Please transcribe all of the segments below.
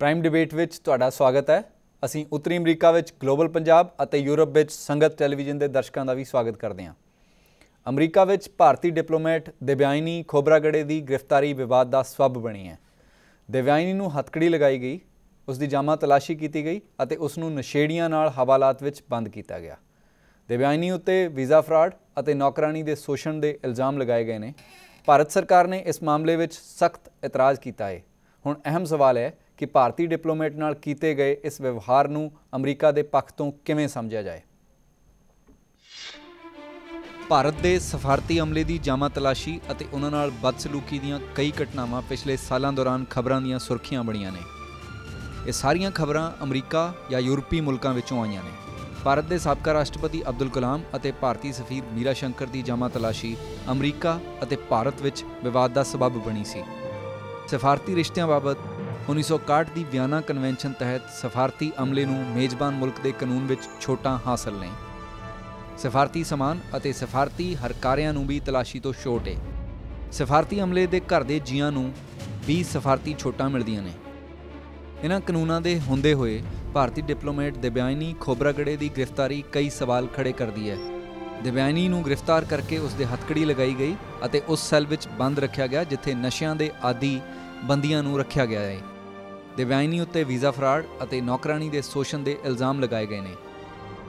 Prime debate ਵਿੱਚ ਤੁਹਾਡਾ ਸਵਾਗਤ ਹੈ ਅਸੀਂ ਉੱਤਰੀ ਅਮਰੀਕਾ ਵਿੱਚ ਗਲੋਬਲ ਪੰਜਾਬ ਅਤੇ ਯੂਰਪ ਵਿੱਚ ਸੰਗਤ ਟੈਲੀਵਿਜ਼ਨ ਦੇ ਦਰਸ਼ਕਾਂ ਦਾ ਵੀ ਸਵਾਗਤ ਕਰਦੇ ਹਾਂ ਅਮਰੀਕਾ ਵਿੱਚ ਭਾਰਤੀ ਡਿਪਲੋਮੈਟ ਦਿਵਿਆਇਨੀ ਖੋਬਰਾਗੜੇ ਦੀ ਗ੍ਰਿਫਤਾਰੀ ਵਿਵਾਦ ਦਾ ਸਬਬ ਬਣੀ ਹੈ ਦਿਵਿਆਇਨੀ ਨੂੰ ਹੱਤਕੜੀ ਲਗਾਈ ਗਈ ਉਸ ਦੀ ਜਾਮਾ ਤਲਾਸ਼ੀ ਕੀਤੀ ਗਈ ਅਤੇ ਉਸ ਨੂੰ ਨਸ਼ੇੜੀਆਂ ਨਾਲ ਹਵਾਲਾਤ ਵਿੱਚ ਬੰਦ ਕੀਤਾ ਗਿਆ ਦਿਵਿਆਇਨੀ ਉੱਤੇ ਵੀਜ਼ਾ ਫਰਾਡ ਅਤੇ ਨੌਕਰਾਨੀ ਦੇ ਸ਼ੋਸ਼ਣ ਦੇ ਇਲਜ਼ਾਮ ਲਗਾਏ ਗਏ ਨੇ ਭਾਰਤ ਸਰਕਾਰ ਨੇ ਇਸ ਮਾਮਲੇ ਵਿੱਚ ਸਖਤ ਇਤਰਾਜ਼ ਕੀਤਾ ਹੈ ਹੁਣ ਅਹਿਮ ਸਵਾਲ ਹੈ ਕਿ ਭਾਰਤੀ ਡਿਪਲੋਮੇਟ ਨਾਲ ਕੀਤੇ ਗਏ ਇਸ ਵਿਵਹਾਰ ਨੂੰ ਅਮਰੀਕਾ ਦੇ ਪੱਖ ਤੋਂ ਕਿਵੇਂ ਸਮਝਿਆ ਜਾਏ ਭਾਰਤ ਦੇ ਸਫਾਰਤੀ ਅਮਲੇ ਦੀ ਜਾਮਾ ਤਲਾਸ਼ੀ ਅਤੇ ਉਹਨਾਂ ਨਾਲ ਬਦਸਲੂਕੀ ਦੀਆਂ ਕਈ ਘਟਨਾਵਾਂ ਪਿਛਲੇ ਸਾਲਾਂ ਦੌਰਾਨ ਖਬਰਾਂ ਦੀਆਂ ਸੁਰਖੀਆਂ ਬਣੀਆਂ ਨੇ ਇਹ ਸਾਰੀਆਂ ਖਬਰਾਂ ਅਮਰੀਕਾ ਜਾਂ ਯੂਰਪੀ ਮੁਲਕਾਂ ਵਿੱਚੋਂ ਆਈਆਂ ਨੇ ਭਾਰਤ ਦੇ ਸਾਬਕਾ ਰਾਸ਼ਟਰਪਤੀ ਅਬਦੁਲ ਕਲਾਮ ਅਤੇ ਭਾਰਤੀ ਸਫੀਰ ਮੀਰਾ ਸ਼ੰਕਰ ਦੀ ਜਾਮਾ ਤਲਾਸ਼ੀ ਅਮਰੀਕਾ ਅਤੇ ਭਾਰਤ ਵਿੱਚ ਵਿਵਾਦ ਦਾ ਸਬਬ ਬਣੀ ਸੀ ਸਫਾਰਤੀ ਰਿਸ਼ਤਿਆਂ ਬਾਬਤ 1961 ਦੀ ਵਿਆਨਾ ਕਨਵੈਨਸ਼ਨ ਤਹਿਤ ਸਫਾਰਤੀ ਅਮਲੇ ਨੂੰ ਮੇਜ਼ਬਾਨ ਮੁਲਕ ਦੇ ਕਾਨੂੰਨ ਵਿੱਚ ਛੋਟਾਂ ਹਾਸਲ ਨੇ ਸਫਾਰਤੀ ਸਮਾਨ ਅਤੇ ਸਫਾਰਤੀ ਹਰਕਾਰਿਆਂ ਨੂੰ ਵੀ ਤਲਾਸ਼ੀ ਤੋਂ ਛੋਟ ਹੈ ਸਫਾਰਤੀ ਅਮਲੇ ਦੇ ਘਰ ਦੇ ਜੀਆਂ ਨੂੰ 20 ਸਫਾਰਤੀ ਛੋਟਾਂ ਮਿਲਦੀਆਂ ਨੇ ਇਹਨਾਂ ਕਾਨੂੰਨਾਂ ਦੇ ਹੁੰਦੇ ਹੋਏ ਭਾਰਤੀ ਡਿਪਲੋਮੈਟ ਦਿਬਿਆਨੀ ਖੋਬਰਾਗੜੇ ਦੀ ਗ੍ਰਿਫਤਾਰੀ ਕਈ ਸਵਾਲ ਖੜੇ ਕਰਦੀ ਹੈ ਦਿਬਿਆਨੀ ਨੂੰ ਗ੍ਰਿਫਤਾਰ ਕਰਕੇ ਉਸ ਦੇ ਹੱਥਕੜੀ ਲਗਾਈ ਗਈ ਅਤੇ ਉਸ ਸੈੱਲ ਵਿੱਚ ਬੰਦ ਰੱਖਿਆ ਗਿਆ ਜਿੱਥੇ ਨਸ਼ਿਆਂ ਦੇ ਆਦੀ ਬੰਦੀਆਂ ਨੂੰ ਰੱਖਿਆ ਗਿਆ ਹੈ ਦੇਵਯਾਨੀ ਉੱਤੇ ਵੀਜ਼ਾ ਫਰਾਡ ਅਤੇ ਨੌਕਰਾਨੀ ਦੇ ਸ਼ੋਸ਼ਣ ਦੇ ਇਲਜ਼ਾਮ ਲਗਾਏ ਗਏ ਨੇ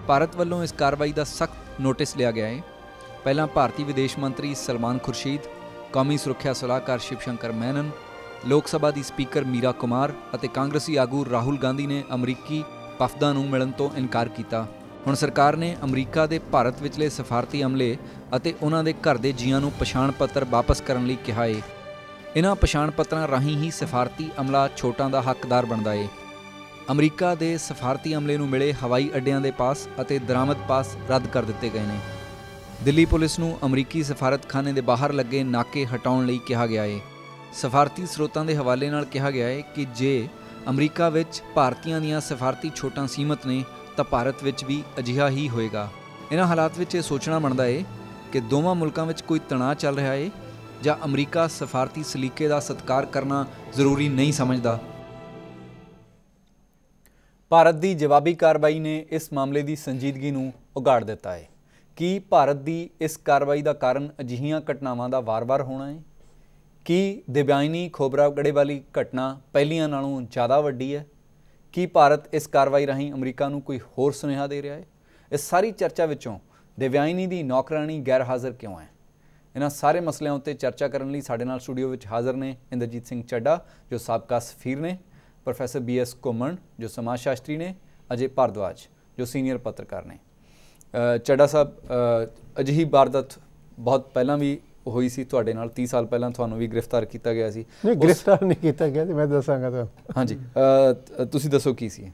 ਭਾਰਤ ਵੱਲੋਂ ਇਸ ਕਾਰਵਾਈ ਦਾ ਸਖਤ ਨੋਟਿਸ ਲਿਆ ਗਿਆ ਹੈ ਪਹਿਲਾਂ ਭਾਰਤੀ ਵਿਦੇਸ਼ ਮੰਤਰੀ ਸਲਮਾਨ ਖੁਰਸ਼ੀਦ ਕੌਮੀ ਸੁਰੱਖਿਆ ਸਲਾਹਕਾਰ ਸ਼ਿਵ ਸ਼ੰਕਰ ਮੈਨਨ ਲੋਕ ਸਭਾ ਦੀ ਸਪੀਕਰ ਮੀਰਾ ਕੁਮਾਰ ਅਤੇ ਕਾਂਗਰਸੀ ਆਗੂ ਰਾਹੁਲ ਗਾਂਧੀ ਨੇ ਅਮਰੀਕੀ ਪਫਦਾ ਨੂੰ ਮਿਲਣ ਤੋਂ ਇਨਕਾਰ ਕੀਤਾ ਹੁਣ ਸਰਕਾਰ ਨੇ ਅਮਰੀਕਾ ਦੇ ਭਾਰਤ ਵਿਚਲੇ ਸਫਾਰਤੀ ਅਮਲੇ ਅਤੇ ਉਹਨਾਂ ਦੇ ਘਰ ਦੇ ਜੀਆਂ ਨੂੰ ਪਛਾਣ ਪੱਤਰ ਵਾਪਸ ਕਰਨ ਲਈ ਕਿਹਾ ਹੈ ਇਹਨਾਂ ਪਛਾਣ ਪੱਤਰਾਂ ਰਾਹੀਂ ਹੀ ਸਫਾਰਤੀ ਅਮਲਾ ਛੋਟਾਂ ਦਾ ਹੱਕਦਾਰ ਬਣਦਾ ਏ ਅਮਰੀਕਾ ਦੇ ਸਫਾਰਤੀ ਅਮਲੇ ਨੂੰ ਮਿਲੇ ਹਵਾਈ ਅੱਡਿਆਂ ਦੇ ਪਾਸ ਅਤੇ ਦਰਾਮਦ ਪਾਸ ਰੱਦ ਕਰ ਦਿੱਤੇ ਗਏ ਨੇ ਦਿੱਲੀ ਪੁਲਿਸ ਨੂੰ ਅਮਰੀਕੀ ਸਫਾਰਤਖਾਨੇ ਦੇ ਬਾਹਰ ਲੱਗੇ ਨਾਕੇ ਹਟਾਉਣ ਲਈ ਕਿਹਾ ਗਿਆ ਏ ਸਫਾਰਤੀ ਸਰੋਤਾਂ ਦੇ ਹਵਾਲੇ ਨਾਲ ਕਿਹਾ ਗਿਆ ਏ ਕਿ ਜੇ ਅਮਰੀਕਾ ਵਿੱਚ ਭਾਰਤੀਆਂ ਦੀਆਂ ਸਫਾਰਤੀ ਛੋਟਾਂ ਸੀਮਤ ਨੇ ਤਾਂ ਭਾਰਤ ਵਿੱਚ ਵੀ ਅਜਿਹਾ ਹੀ ਹੋਏਗਾ ਇਹਨਾਂ ਹਾਲਾਤ ਵਿੱਚ ਇਹ ਸੋਚਣਾ ਬਣਦਾ ਏ ਕਿ ਦੋਵਾਂ ਮੁਲਕਾਂ ਵਿੱਚ ਕੋਈ ਤਣਾਅ ਚੱਲ ਰਿਹਾ ਏ ਜਾਂ ਅਮਰੀਕਾ ਸਫਾਰਤੀ ਸਲੀਕੇ ਦਾ ਸਤਕਾਰ ਕਰਨਾ ਜ਼ਰੂਰੀ ਨਹੀਂ ਸਮਝਦਾ ਭਾਰਤ ਦੀ ਜਵਾਬੀ ਕਾਰਵਾਈ ਨੇ ਇਸ ਮਾਮਲੇ ਦੀ ਸੰਜੀਦਗੀ ਨੂੰ ਉਗਾੜ ਦਿੱਤਾ ਹੈ ਕੀ ਭਾਰਤ ਦੀ ਇਸ ਕਾਰਵਾਈ ਦਾ ਕਾਰਨ ਅਜਿਹੀਆਂ ਘਟਨਾਵਾਂ ਦਾ ਵਾਰ-ਵਾਰ ਹੋਣਾ ਹੈ ਕੀ ਖੋਬਰਾ ਗੜੇ ਵਾਲੀ ਘਟਨਾ ਪਹਿਲੀਆਂ ਨਾਲੋਂ ਜ਼ਿਆਦਾ ਵੱਡੀ ਹੈ ਕੀ ਭਾਰਤ ਇਸ ਕਾਰਵਾਈ ਰਾਹੀਂ ਅਮਰੀਕਾ ਨੂੰ ਕੋਈ ਹੋਰ ਸੁਨੇਹਾ ਦੇ ਰਿਹਾ ਹੈ ਇਸ ਸਾਰੀ ਚਰਚਾ ਵਿੱਚੋਂ ਦਿਵਿਆਇਨੀ ਦੀ ਨੌਕਰਾਨੀ ਗੈਰ ਹਾਜ਼ਰ ਕਿਉਂ ਹੈ ਇਹਨਾਂ ਸਾਰੇ ਮਸਲਿਆਂ ਉੱਤੇ ਚਰਚਾ ਕਰਨ ਲਈ ਸਾਡੇ ਨਾਲ ਸਟੂਡੀਓ ਵਿੱਚ ਹਾਜ਼ਰ ਨੇ ਇੰਦਰਜੀਤ ਸਿੰਘ ਚੱਡਾ ਜੋ ਸਾਬਕਾ ਸਫੀਰ ਨੇ ਪ੍ਰੋਫੈਸਰ ਬੀ ਐਸ ਕੁਮਣ ਜੋ ਸਮਾਜ ਸ਼ਾਸਤਰੀ ਨੇ ਅਜੇ ਭਾਰਦਵਾਜ ਜੋ ਸੀਨੀਅਰ ਪੱਤਰਕਾਰ ਨੇ ਚੱਡਾ ਸਾਹਿਬ ਅਜਿਹੀ ਬਾਰਦਤ ਬਹੁਤ ਪਹਿਲਾਂ ਵੀ ਹੋਈ ਸੀ ਤੁਹਾਡੇ ਨਾਲ 30 ਸਾਲ ਪਹਿਲਾਂ ਤੁਹਾਨੂੰ ਵੀ ਗ੍ਰਿਫਤਾਰ ਕੀਤਾ ਗਿਆ ਸੀ ਨਹੀਂ ਗ੍ਰਿਫਤਾਰ ਨਹੀਂ ਕੀਤਾ ਗਿਆ ਤੇ ਮੈਂ ਦੱਸਾਂਗਾ ਤੁਹਾਨੂੰ ਹਾਂਜੀ ਤੁਸੀਂ ਦੱਸੋ ਕੀ ਸੀ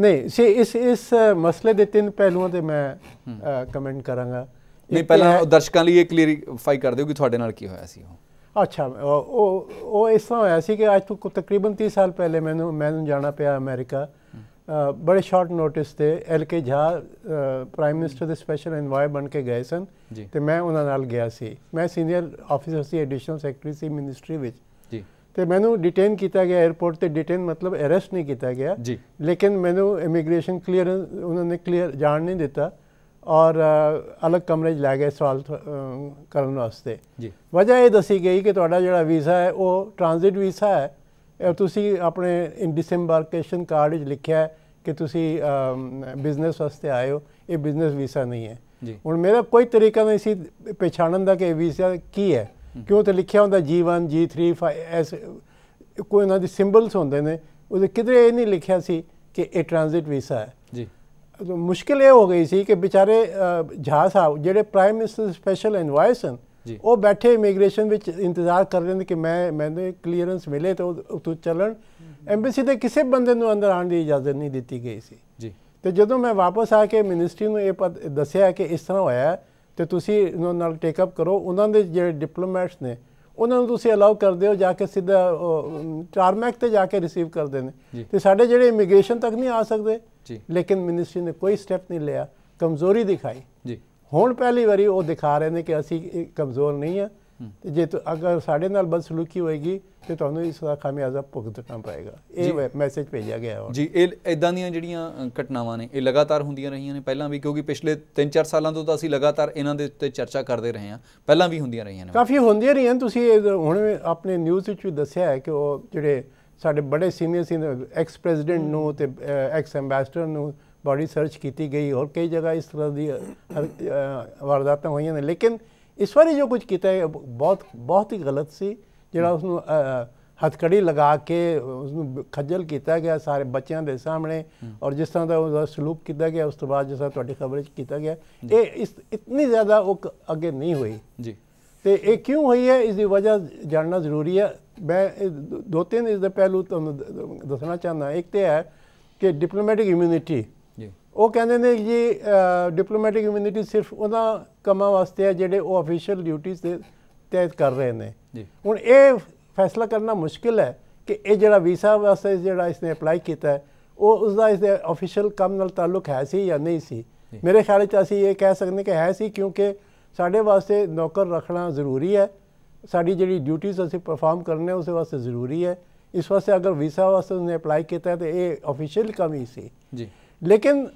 ਨਹੀਂ ਸੀ ਇਸ ਇਸ ਮਸਲੇ ਦੇ ਤਿੰਨ ਪਹਿਲੂਆਂ ਤੇ ਮੈਂ ਕਮੈਂਟ ਕਰਾਂਗਾ ਨਹੀਂ ਪਹਿਲਾਂ ਦਰਸ਼ਕਾਂ ਲਈ ਇਹ ਕਲੀਅਰਿਫਾਈ ਕਰ ਦਿਓ ਕਿ ਤੁਹਾਡੇ ਨਾਲ ਕੀ ਹੋਇਆ ਸੀ ਉਹ ਅੱਛਾ ਉਹ ਉਹ ਇਸ ਤਰ੍ਹਾਂ ਹੋਇਆ ਸੀ ਕਿ ਅੱਜ ਤੋਂ ਤਕਰੀਬਨ 30 ਸਾਲ ਪਹਿਲੇ ਮੈਨੂੰ ਮੈਨੂੰ ਜਾਣਾ ਪਿਆ ਅਮਰੀਕਾ ਬੜੇ ਸ਼ਾਰਟ ਨੋਟਿਸ ਤੇ L K Jha prime minister ਦੇ ਸਪੈਸ਼ਲ ਇਨਵਾਈ ਬਣ ਕੇ ਗਏ ਸਨ ਤੇ ਮੈਂ ਉਹਨਾਂ ਨਾਲ ਗਿਆ ਸੀ ਮੈਂ ਸੀਨੀਅਰ ਆਫੀਸਰ ਸੀ ਐਡੀਸ਼ਨਲ ਸੈਕਟਰੀ ਸੀ ਮਿਨਿਸਟਰੀ ਵਿੱਚ ਜੀ ਤੇ ਮੈਨੂੰ ਡਿਟੇਨ ਕੀਤਾ ਗਿਆ 에어ਪੋਰਟ ਤੇ ਡਿਟੇਨ ਮਤਲਬ ਅਰੈਸਟ ਨਹੀਂ ਕੀਤਾ ਗਿਆ ਲੇਕਿਨ ਮੈਨੂੰ ਇਮੀਗ੍ਰੇਸ਼ਨ ਕਲੀਅਰ ਉਹਨਾਂ ਨੇ ਕਲੀਅਰ ਜਾਣ ਨਹੀਂ ਦਿੱਤਾ ਔਰ ਅਲੱਗ ਕਮਰੇ 'ਚ ਲੈ ਗਏ ਸਵਾਲ ਕਰਨ ਵਾਸਤੇ ਜੀ ਵਜ੍ਹਾ ਇਹ ਦੱਸੀ ਗਈ ਕਿ ਤੁਹਾਡਾ ਜਿਹੜਾ ਵੀਜ਼ਾ ਹੈ ਉਹ ਟ੍ਰਾਂਜ਼ਿਟ ਵੀਜ਼ਾ ਹੈ ਤੁਸੀਂ ਆਪਣੇ ਇਨ ਡਿਸੈਂਬਰਕੇਸ਼ਨ ਕਾਰਡ ਵਿੱਚ ਲਿਖਿਆ ਹੈ ਕਿ ਤੁਸੀਂ ਬਿਜ਼ਨਸ ਵਾਸਤੇ ਆਏ ਹੋ ਇਹ ਬਿਜ਼ਨਸ ਵੀਜ਼ਾ ਨਹੀਂ ਹੈ ਹੁਣ ਮੇਰਾ ਕੋਈ ਤਰੀਕਾ ਨਹੀਂ ਸੀ ਪਛਾਣਨ ਦਾ ਕਿ ਇਹ ਵੀਜ਼ਾ ਕੀ ਹੈ ਕਿਉਂ ਤੇ ਲਿਖਿਆ ਹੁੰਦਾ G1 G3 ਐਸ ਕੋਈ ਉਹਨਾਂ ਦੇ ਸਿੰਬਲਸ ਹੁੰਦੇ ਨੇ ਉਹਦੇ ਕਿਧਰੇ ਇਹ ਨਹੀਂ ਲਿਖਿਆ ਸੀ ਕਿ ਇਹ ਟ੍ਰਾਂਜ਼ਿਟ ਵੀਜ਼ਾ ਹੈ ਮੁਸ਼ਕਿਲ ਇਹ ਹੋ ਗਈ ਸੀ ਕਿ ਵਿਚਾਰੇ ਝਾ ਸਾਹਿਬ ਜਿਹੜੇ ਪ੍ਰਾਈਮ ਮਿਨਿਸਟਰ ਸਪੈਸ਼ਲ ਐਨਵਾਈ ਹਨ ਉਹ ਬੈਠੇ ਇਮੀਗ੍ਰੇਸ਼ਨ ਵਿੱਚ ਇੰਤਜ਼ਾਰ ਕਰ ਰਹੇ ਨੇ ਕਿ ਮੈਂ ਮੈਨੂੰ ਕਲੀਅਰੈਂਸ ਮਿਲੇ ਤਾਂ ਉਤੋਂ ਚੱਲਣ ਐਮਬੈਸੀ ਦੇ ਕਿਸੇ ਬੰਦੇ ਨੂੰ ਅੰਦਰ ਆਣ ਦੀ ਇਜਾਜ਼ਤ ਨਹੀਂ ਦਿੱਤੀ ਗਈ ਸੀ ਜੀ ਤੇ ਜਦੋਂ ਮੈਂ ਵਾਪਸ ਆ ਕੇ ਮਿਨਿਸਟਰੀ ਨੂੰ ਇਹ ਦੱਸਿਆ ਕਿ ਇਸ ਤਰ੍ਹਾਂ ਹੋਇਆ ਤੇ ਤੁਸੀਂ ਉਹਨਾਂ ਨਾਲ ਟੇਕ ਅਪ ਕਰੋ ਉਹਨਾਂ ਦੇ ਜਿਹੜੇ ਡਿਪਲੋਮੈਟਸ ਨੇ ਉਹਨਾਂ ਨੂੰ ਤੁਸੀਂ ਅਲਾਉ ਕਰਦੇ ਹੋ ਜਾ ਕੇ ਸਿੱਧਾ ਚਾਰਮੈਕ ਤੇ ਜਾ ਕੇ ਰਿਸੀਵ ਕਰਦੇ ਨੇ ਤੇ ਸਾਡੇ ਜਿਹੜੇ ਇਮੀਗ੍ਰੇਸ਼ਨ ਤੱਕ ਨਹੀਂ ਆ ਸਕਦੇ ਜੀ ਲੇਕਿਨ ਮਿਨਿਸਟਰੀ ਨੇ ਕੋਈ ਸਟੈਪ ਨਹੀਂ ਲਿਆ ਕਮਜ਼ੋਰੀ ਦਿਖਾਈ ਜੀ ਹੁਣ ਪਹਿਲੀ ਵਾਰੀ ਉਹ ਦਿਖਾ ਰਹੇ ਨੇ ਕਿ ਅਸੀਂ ਕਮਜ਼ੋਰ ਨਹੀਂ ਆ ਤੇ ਜੇ ਤੋ ਅਗਰ ਸਾਡੇ ਨਾਲ ਬਸ ਬਦਸਲੂਕੀ ਹੋਏਗੀ ਤੇ ਤੁਹਾਨੂੰ ਇਸ ਦਾ ਖਾਮਿਆਜ਼ਾ ਭੁਗਤਣਾ ਪਏਗਾ ਇਹ ਮੈਸੇਜ ਭੇਜਿਆ ਗਿਆ ਹੈ ਜੀ ਇਹ ਇਦਾਂ ਦੀਆਂ ਜਿਹੜੀਆਂ ਘਟਨਾਵਾਂ ਨੇ ਇਹ ਲਗਾਤਾਰ ਹੁੰਦੀਆਂ ਰਹੀਆਂ ਨੇ ਪਹਿਲਾਂ ਵੀ ਕਿਉਂਕਿ ਪਿਛਲੇ 3-4 ਸਾਲਾਂ ਤੋਂ ਤਾਂ ਅਸੀਂ ਲਗਾਤਾਰ ਇਹਨਾਂ ਦੇ ਉੱਤੇ ਚਰਚਾ ਕਰਦੇ ਰਹੇ ਹਾਂ ਪਹਿਲਾਂ ਵੀ ਹੁੰਦੀਆਂ ਰਹੀਆਂ ਨੇ ਕਾਫੀ ਹੁੰਦੀਆਂ ਰਹੀਆਂ ਤੁਸੀਂ ਹੁਣ ਆਪਣੇ ਨਿਊਜ਼ ਵਿੱਚ ਵੀ ਦੱਸਿਆ ਹੈ ਕਿ ਉਹ ਜਿਹੜੇ ਸਾਡੇ ਬੜੇ ਸੀਨੀਅਰ ਸੀਨੀਅਰ ਐਕਸ ਪ੍ਰੈਜ਼ੀਡੈਂਟ ਨੂੰ ਤੇ ਐਕਸ ਐਮਬੈਸਡਰ ਨੂੰ ਬਾਡੀ ਸਰਚ ਕੀਤੀ ਗਈ ਔਰ ਕਈ ਜਗ੍ਹਾ ਇਸ ਤਰ੍ਹਾਂ ਦੀ ਵਾਰਦਾਤਾਂ ਹੋਈਆਂ ਨੇ ਲੇਕਿਨ ਇਸ ਵਾਰੀ ਜੋ ਕੁਝ ਕੀਤਾ ਹੈ ਬਹੁਤ ਬਹੁਤ ਹੀ ਗਲਤ ਸੀ ਜਿਹੜਾ ਉਸ ਨੂੰ ਹਥਕੜੀ ਲਗਾ ਕੇ ਉਸ ਨੂੰ ਖੱਜਲ ਕੀਤਾ ਗਿਆ ਸਾਰੇ ਬੱਚਿਆਂ ਦੇ ਸਾਹਮਣੇ ਔਰ ਜਿਸ ਤਰ੍ਹਾਂ ਦਾ ਉਹਦਾ ਸਲੂਕ ਕੀਤਾ ਗਿਆ ਉਸ ਤੋਂ ਬਾਅਦ ਜਿਸ ਤਰ੍ਹਾਂ ਤੁਹਾਡੀ ਖਬਰ ਵਿੱਚ ਕੀਤਾ ਗਿਆ ਇਹ ਇਸ ਇਤਨੀ ਜ਼ਿਆਦਾ ਉਹ ਅੱਗੇ ਨਹੀਂ ਹੋਈ ਜੀ ਤੇ ਇਹ ਕਿਉਂ ਹੋਈ ਹੈ ਇਸ ਦੀ ਵਜ੍ਹਾ ਜਾਣਨਾ ਜ਼ਰੂਰੀ ਹੈ ਮੈਂ ਦੋ ਤਿੰਨ ਇਸ ਦੇ ਪਹਿਲੂ ਤੁਹਾਨੂੰ ਦੱਸਣਾ ਚਾਹੁੰਦਾ ਇੱਕ ਤੇ ਹੈ ਕਿ ਡਿਪਲੋਮੈਟਿਕ ਇਮਿਊਨਿਟੀ ਉਹ ਕਹਿੰਦੇ ਨੇ ਜੀ ਡਿਪਲੋਮੈਟਿਕ ਇਮਿਊਨਿਟੀ ਸਿਰਫ ਉਹਨਾਂ ਕੰਮਾਂ ਵਾਸਤੇ ਹੈ ਜਿਹੜੇ ਉਹ ਅਫੀਸ਼ੀਅਲ ਡਿਊਟੀਆਂ ਤੇ ਤੈਅ ਕਰ ਰਹੇ ਨੇ ਹੁਣ ਇਹ ਫੈਸਲਾ ਕਰਨਾ ਮੁਸ਼ਕਿਲ ਹੈ ਕਿ ਇਹ ਜਿਹੜਾ ਵੀਜ਼ਾ ਵਾਸਤੇ ਜਿਹੜਾ ਇਸਨੇ ਅਪਲਾਈ ਕੀਤਾ ਹੈ ਉਹ ਉਸ ਦਾ ਇਸ ਦੇ ਅਫੀਸ਼ੀਅਲ ਕੰਮ ਨਾਲ ਤਾਲੁਕ ਹੈ ਸੀ ਜਾਂ ਨਹੀਂ ਸੀ ਮੇਰੇ ਖਿਆਲ ਚ ਅਸੀਂ ਇਹ ਕਹਿ ਸਕਦੇ ਕਿ ਹੈ ਸੀ ਕਿਉਂਕਿ ਸਾਡੇ ਵਾਸਤੇ ਨੌਕਰ ਰੱਖਣਾ ਜ਼ਰੂਰੀ ਹੈ ਸਾਡੀ ਜਿਹੜੀ ਡਿਊਟੀਆਂ ਅਸੀਂ ਪਰਫਾਰਮ ਕਰਨੇ ਉਸ ਵਾਸਤੇ ਜ਼ਰੂਰੀ ਹੈ ਇਸ ਵਾਸਤੇ ਅਗਰ ਵੀਜ਼ਾ ਵਾਸਤੇ ਉਹਨੇ ਅਪਲਾਈ ਕੀਤਾ ਤੇ ਇਹ ਅਫੀਸ਼ੀਅਲ ਕਮੀ ਸੀ ਜੀ ਲੇਕਿਨ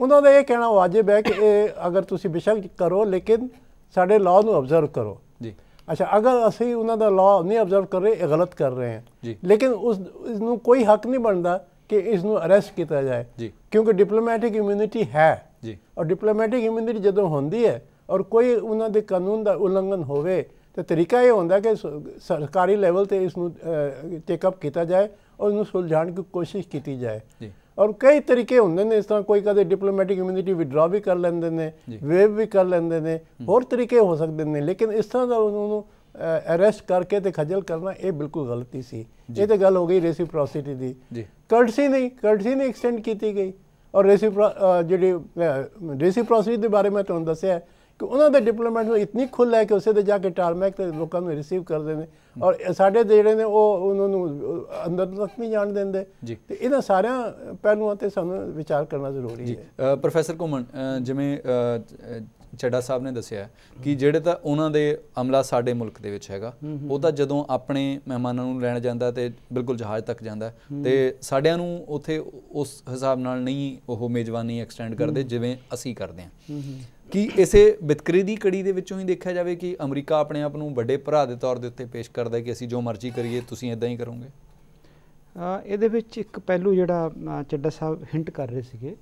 ਉਹਨਾਂ ਦਾ ਇਹ ਕਹਿਣਾ ਵਾਜਿਬ ਹੈ ਕਿ ਇਹ ਅਗਰ ਤੁਸੀਂ ਬਿਸ਼ੱਕ ਕਰੋ ਲੇਕਿਨ ਸਾਡੇ ਲਾਅ ਨੂੰ ਅਬਜ਼ਰਵ ਕਰੋ ਜੀ ਅੱਛਾ ਅਗਰ ਅਸੀਂ ਉਹਨਾਂ ਦਾ ਲਾਅ ਨਹੀਂ ਅਬਜ਼ਰਵ ਕਰ ਰਹੇ ਇਹ ਗਲਤ ਕਰ ਰਹੇ ਹਾਂ ਲੇਕਿਨ ਉਸ ਇਸ ਨੂੰ ਕੋਈ ਹੱਕ ਨਹੀਂ ਬਣਦਾ ਕਿ ਇਸ ਨੂੰ ਅਰੈਸਟ ਕੀਤਾ ਜਾਏ ਜੀ ਕਿਉਂਕਿ ਡਿਪਲੋਮੈਟਿਕ ਇਮਿਊਨਿਟੀ ਹੈ ਜੀ ਔਰ ਡਿਪਲੋਮੈਟਿਕ ਇਮਿਊਨਿਟੀ ਜਦੋਂ ਹੁੰਦੀ ਹੈ ਔਰ ਕੋਈ ਉਹਨਾਂ ਦੇ ਕਾਨੂੰਨ ਦਾ ਉਲੰਘਣ ਹੋਵੇ ਤੇ ਤਰੀਕਾ ਇਹ ਹੁੰਦਾ ਕਿ ਸਰਕਾਰੀ ਲੈਵਲ ਤੇ ਇਸ ਨੂੰ ਟੇਕ ਅਪ ਕੀਤਾ ਜਾਏ ਔਰ ਇਹਨੂੰ ਸੁਲਝਾਉਣ ਦੀ ਕੋਸ਼ਿਸ਼ ਕੀਤੀ ਜਾਏ ਜੀ ਔਰ ਕਈ ਤਰੀਕੇ ਹੁੰਦੇ ਨੇ ਇਸ ਤਰ੍ਹਾਂ ਕੋਈ ਕਦੇ ਡਿਪਲੋਮੈਟਿਕ ਇਮਿਊਨਿਟੀ ਵਿਡਰਾ ਵੀ ਕਰ ਲੈਂਦੇ ਨੇ ਵੇਵ ਵੀ ਕਰ ਲੈਂਦੇ ਨੇ ਹੋਰ ਤਰੀਕੇ ਹੋ ਸਕਦੇ ਨੇ ਲੇਕਿਨ ਇਸ ਤਰ੍ਹਾਂ ਦਾ ਉਹਨੂੰ ਅਰੈਸਟ ਕਰਕੇ ਤੇ ਖਜਲ ਕਰਨਾ ਇਹ ਬਿਲਕੁਲ ਗਲਤੀ ਸੀ ਇਹ ਤੇ ਗੱਲ ਹੋ ਗਈ ਰੈਸਿਪ੍ਰੋਸਿਟੀ ਦੀ ਕਰਟਸੀ ਨਹੀਂ ਕਰਟਸੀ ਨਹੀਂ ਐਕਸਟੈਂਡ ਕੀਤੀ ਗਈ ਔਰ ਰੈਸਿਪ੍ਰੋ ਜਿਹੜੀ ਰੈਸਿਪ੍ਰੋਸਿਟੀ ਦੇ ਬਾਰੇ ਮੈਂ ਤੁਹਾਨੂੰ ਦੱਸਿਆ ਕਿ ਉਹਨਾਂ ਦੇ ਡਿਪਲੋਮੈਟਸ ਨੂੰ ਇਤਨੀ ਖੁੱਲ੍ਹ ਹੈ ਕਿ ਉਸੇ ਤੇ ਜਾ ਕੇ ਟਾਰਮੈਕ ਤੇ ਲੋਕਾਂ ਨੂੰ ਰਿਸੀਵ ਕਰਦੇ ਨੇ ਔਰ ਸਾਡੇ ਜਿਹੜੇ ਨੇ ਉਹ ਉਹਨਾਂ ਨੂੰ ਅੰਦਰ ਤੱਕ ਨਹੀਂ ਜਾਣ ਦਿੰਦੇ ਤੇ ਇਹਨਾਂ ਸਾਰਿਆਂ ਪਹਿਲੂਆਂ ਤੇ ਸਾਨੂੰ ਵਿਚਾਰ ਕਰਨਾ ਜ਼ਰੂਰੀ ਹੈ ਪ੍ਰੋਫੈਸਰ ਕੁਮਨ ਜਿਵੇਂ ਚੱਡਾ ਸਾਹਿਬ ਨੇ ਦੱਸਿਆ ਕਿ ਜਿਹੜੇ ਤਾਂ ਉਹਨਾਂ ਦੇ ਅਮਲਾ ਸਾਡੇ ਮੁਲਕ ਦੇ ਵਿੱਚ ਹੈਗਾ ਉਹ ਤਾਂ ਜਦੋਂ ਆਪਣੇ ਮਹਿਮਾਨਾਂ ਨੂੰ ਲੈਣ ਜਾਂਦਾ ਤੇ ਬਿਲਕੁਲ ਜਹਾਜ਼ ਤੱਕ ਜਾਂਦਾ ਤੇ ਸਾਡਿਆਂ ਨੂੰ ਉੱਥੇ ਉਸ ਹਿਸਾਬ ਨਾਲ ਨਹੀਂ ਉਹ ਮੇਜ਼ਬਾਨੀ ਐਕਸਟੈਂਡ ਕਰਦੇ ਜਿਵੇਂ ਅਸੀਂ ਕਰਦੇ ਹਾਂ ਕੀ ਇਸੇ ਵਿਤਕਰੇ ਦੀ ਕੜੀ ਦੇ ਵਿੱਚੋਂ ਹੀ ਦੇਖਿਆ ਜਾਵੇ ਕਿ ਅਮਰੀਕਾ ਆਪਣੇ ਆਪ ਨੂੰ ਵੱਡੇ ਭਰਾ ਦੇ ਤੌਰ ਦੇ ਉੱਤੇ ਪੇਸ਼ ਕਰਦਾ ਹੈ ਕਿ ਅਸੀਂ ਜੋ ਮਰਜ਼ੀ ਕਰੀਏ ਤੁਸੀਂ ਇਦਾਂ ਹੀ ਕਰੋਗੇ ਇਹਦੇ ਵਿੱਚ ਇੱਕ ਪਹਿਲੂ ਜਿਹੜਾ ਚੱਡਾ ਸਾਹਿਬ ਹਿੰਟ ਕਰ ਰਹੇ ਸੀਗੇ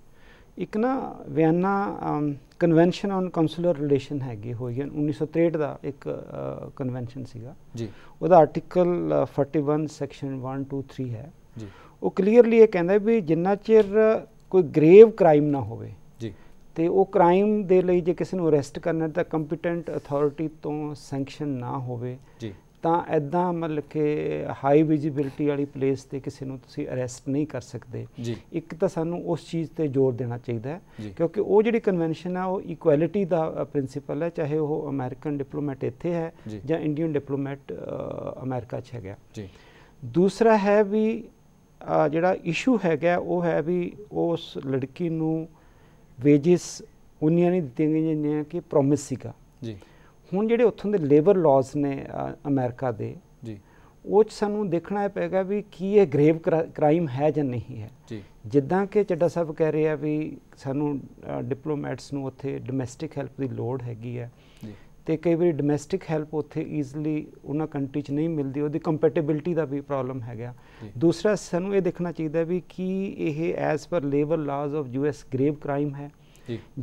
ਇੱਕ ਨਾ Vienna convention on consular relation ਹੈਗੀ ਹੋਈ ਹੈ 1963 ਦਾ ਇੱਕ ਕਨਵੈਨਸ਼ਨ ਸੀਗਾ ਜੀ ਉਹਦਾ ਆਰਟੀਕਲ 41 ਸੈਕਸ਼ਨ 1 2 3 ਹੈ ਜੀ ਉਹ ਕਲੀਅਰਲੀ ਇਹ ਕਹਿੰਦਾ ਵੀ ਜਿੰਨਾ ਚਿਰ ਕੋਈ ਗ੍ਰੇਵ ਕ੍ਰਾਈਮ ਨਾ ਹੋਵੇ ਜੀ ਤੇ ਉਹ ਕ੍ਰਾਈਮ ਦੇ ਲਈ ਜੇ ਕਿਸੇ ਨੂੰ ਅਰੈਸਟ ਕਰਨਾ ਤਾਂ ਕੰਪੀਟੈਂਟ ਅਥਾਰਟੀ ਤੋਂ ਸੈਂਕਸ਼ਨ ਨਾ ਹੋਵੇ ਜੀ ਤਾਂ ਐਦਾਂ ਮਤਲਬ ਕਿ ਹਾਈ ਵਿਜੀਬਿਲਟੀ ਵਾਲੀ ਪਲੇਸ ਤੇ ਕਿਸੇ ਨੂੰ ਤੁਸੀਂ ਅਰੈਸਟ ਨਹੀਂ ਕਰ ਸਕਦੇ ਇੱਕ ਤਾਂ ਸਾਨੂੰ ਉਸ ਚੀਜ਼ ਤੇ ਜ਼ੋਰ ਦੇਣਾ ਚਾਹੀਦਾ ਹੈ ਕਿਉਂਕਿ ਉਹ ਜਿਹੜੀ ਕਨਵੈਨਸ਼ਨ ਆ ਉਹ ਇਕੁਐਲਿਟੀ ਦਾ ਪ੍ਰਿੰਸੀਪਲ ਹੈ ਚਾਹੇ ਉਹ ਅਮਰੀਕਨ ਡਿਪਲੋਮੈਟ ਇੱਥੇ ਹੈ ਜਾਂ ਇੰਡੀਅਨ ਡਿਪਲੋਮੈਟ ਅਮਰੀਕਾ 'ਚ ਹੈਗਾ ਜੀ ਦੂਸਰਾ ਹੈ ਵੀ ਜਿਹੜਾ ਇਸ਼ੂ ਹੈਗਾ ਉਹ ਹੈ ਵੀ ਉਸ ਲੜਕੀ ਨੂੰ ਵੇਜਸ ਉਨੀਆਂ ਨਹੀਂ ਦਿੱਤੀਆਂ ਗਈਆਂ ਜਿੰਨੀਆਂ ਕਿ ਪ੍ਰੋਮਿਸ ਸੀਗਾ ਜੀ ਹੁਣ ਜਿਹੜੇ ਉੱਥੋਂ ਦੇ ਲੇਬਰ ਲਾਜ਼ ਨੇ ਅਮਰੀਕਾ ਦੇ ਜੀ ਉਹ ਚ ਸਾਨੂੰ ਦੇਖਣਾ ਪੈਗਾ ਵੀ ਕੀ ਇਹ ਗ੍ਰੇਵ ਕ੍ਰਾਈਮ ਹੈ ਜਾਂ ਨਹੀਂ ਹੈ ਜੀ ਜਿੱਦਾਂ ਕਿ ਚੱਡਾ ਸਾਹਿਬ ਕਹਿ ਰਿਹਾ ਵੀ ਸਾਨੂੰ ਡਿਪਲੋਮੈਟਸ ਨੂੰ ਉੱਥੇ ਡੋਮੈਸਟਿਕ ਹੈਲਪ ਦੀ ਲੋੜ ਹੈਗੀ ਹੈ ਤੇ ਕਈ ਵਾਰੀ ਡੋਮੈਸਟਿਕ ਹੈਲਪ ਉੱਥੇ ਈਜ਼ਲੀ ਉਹਨਾਂ ਕੰਟਰੀ 'ਚ ਨਹੀਂ ਮਿਲਦੀ ਉਹਦੀ ਕੰਪੈਟੀਬਿਲਟੀ ਦਾ ਵੀ ਪ੍ਰੋਬਲਮ ਹੈਗਾ ਦੂਸਰਾ ਸਾਨੂੰ ਇਹ ਦੇਖਣਾ ਚਾਹੀਦਾ ਵੀ ਕੀ ਇਹ as per labour laws of U S grave crime ਹੈ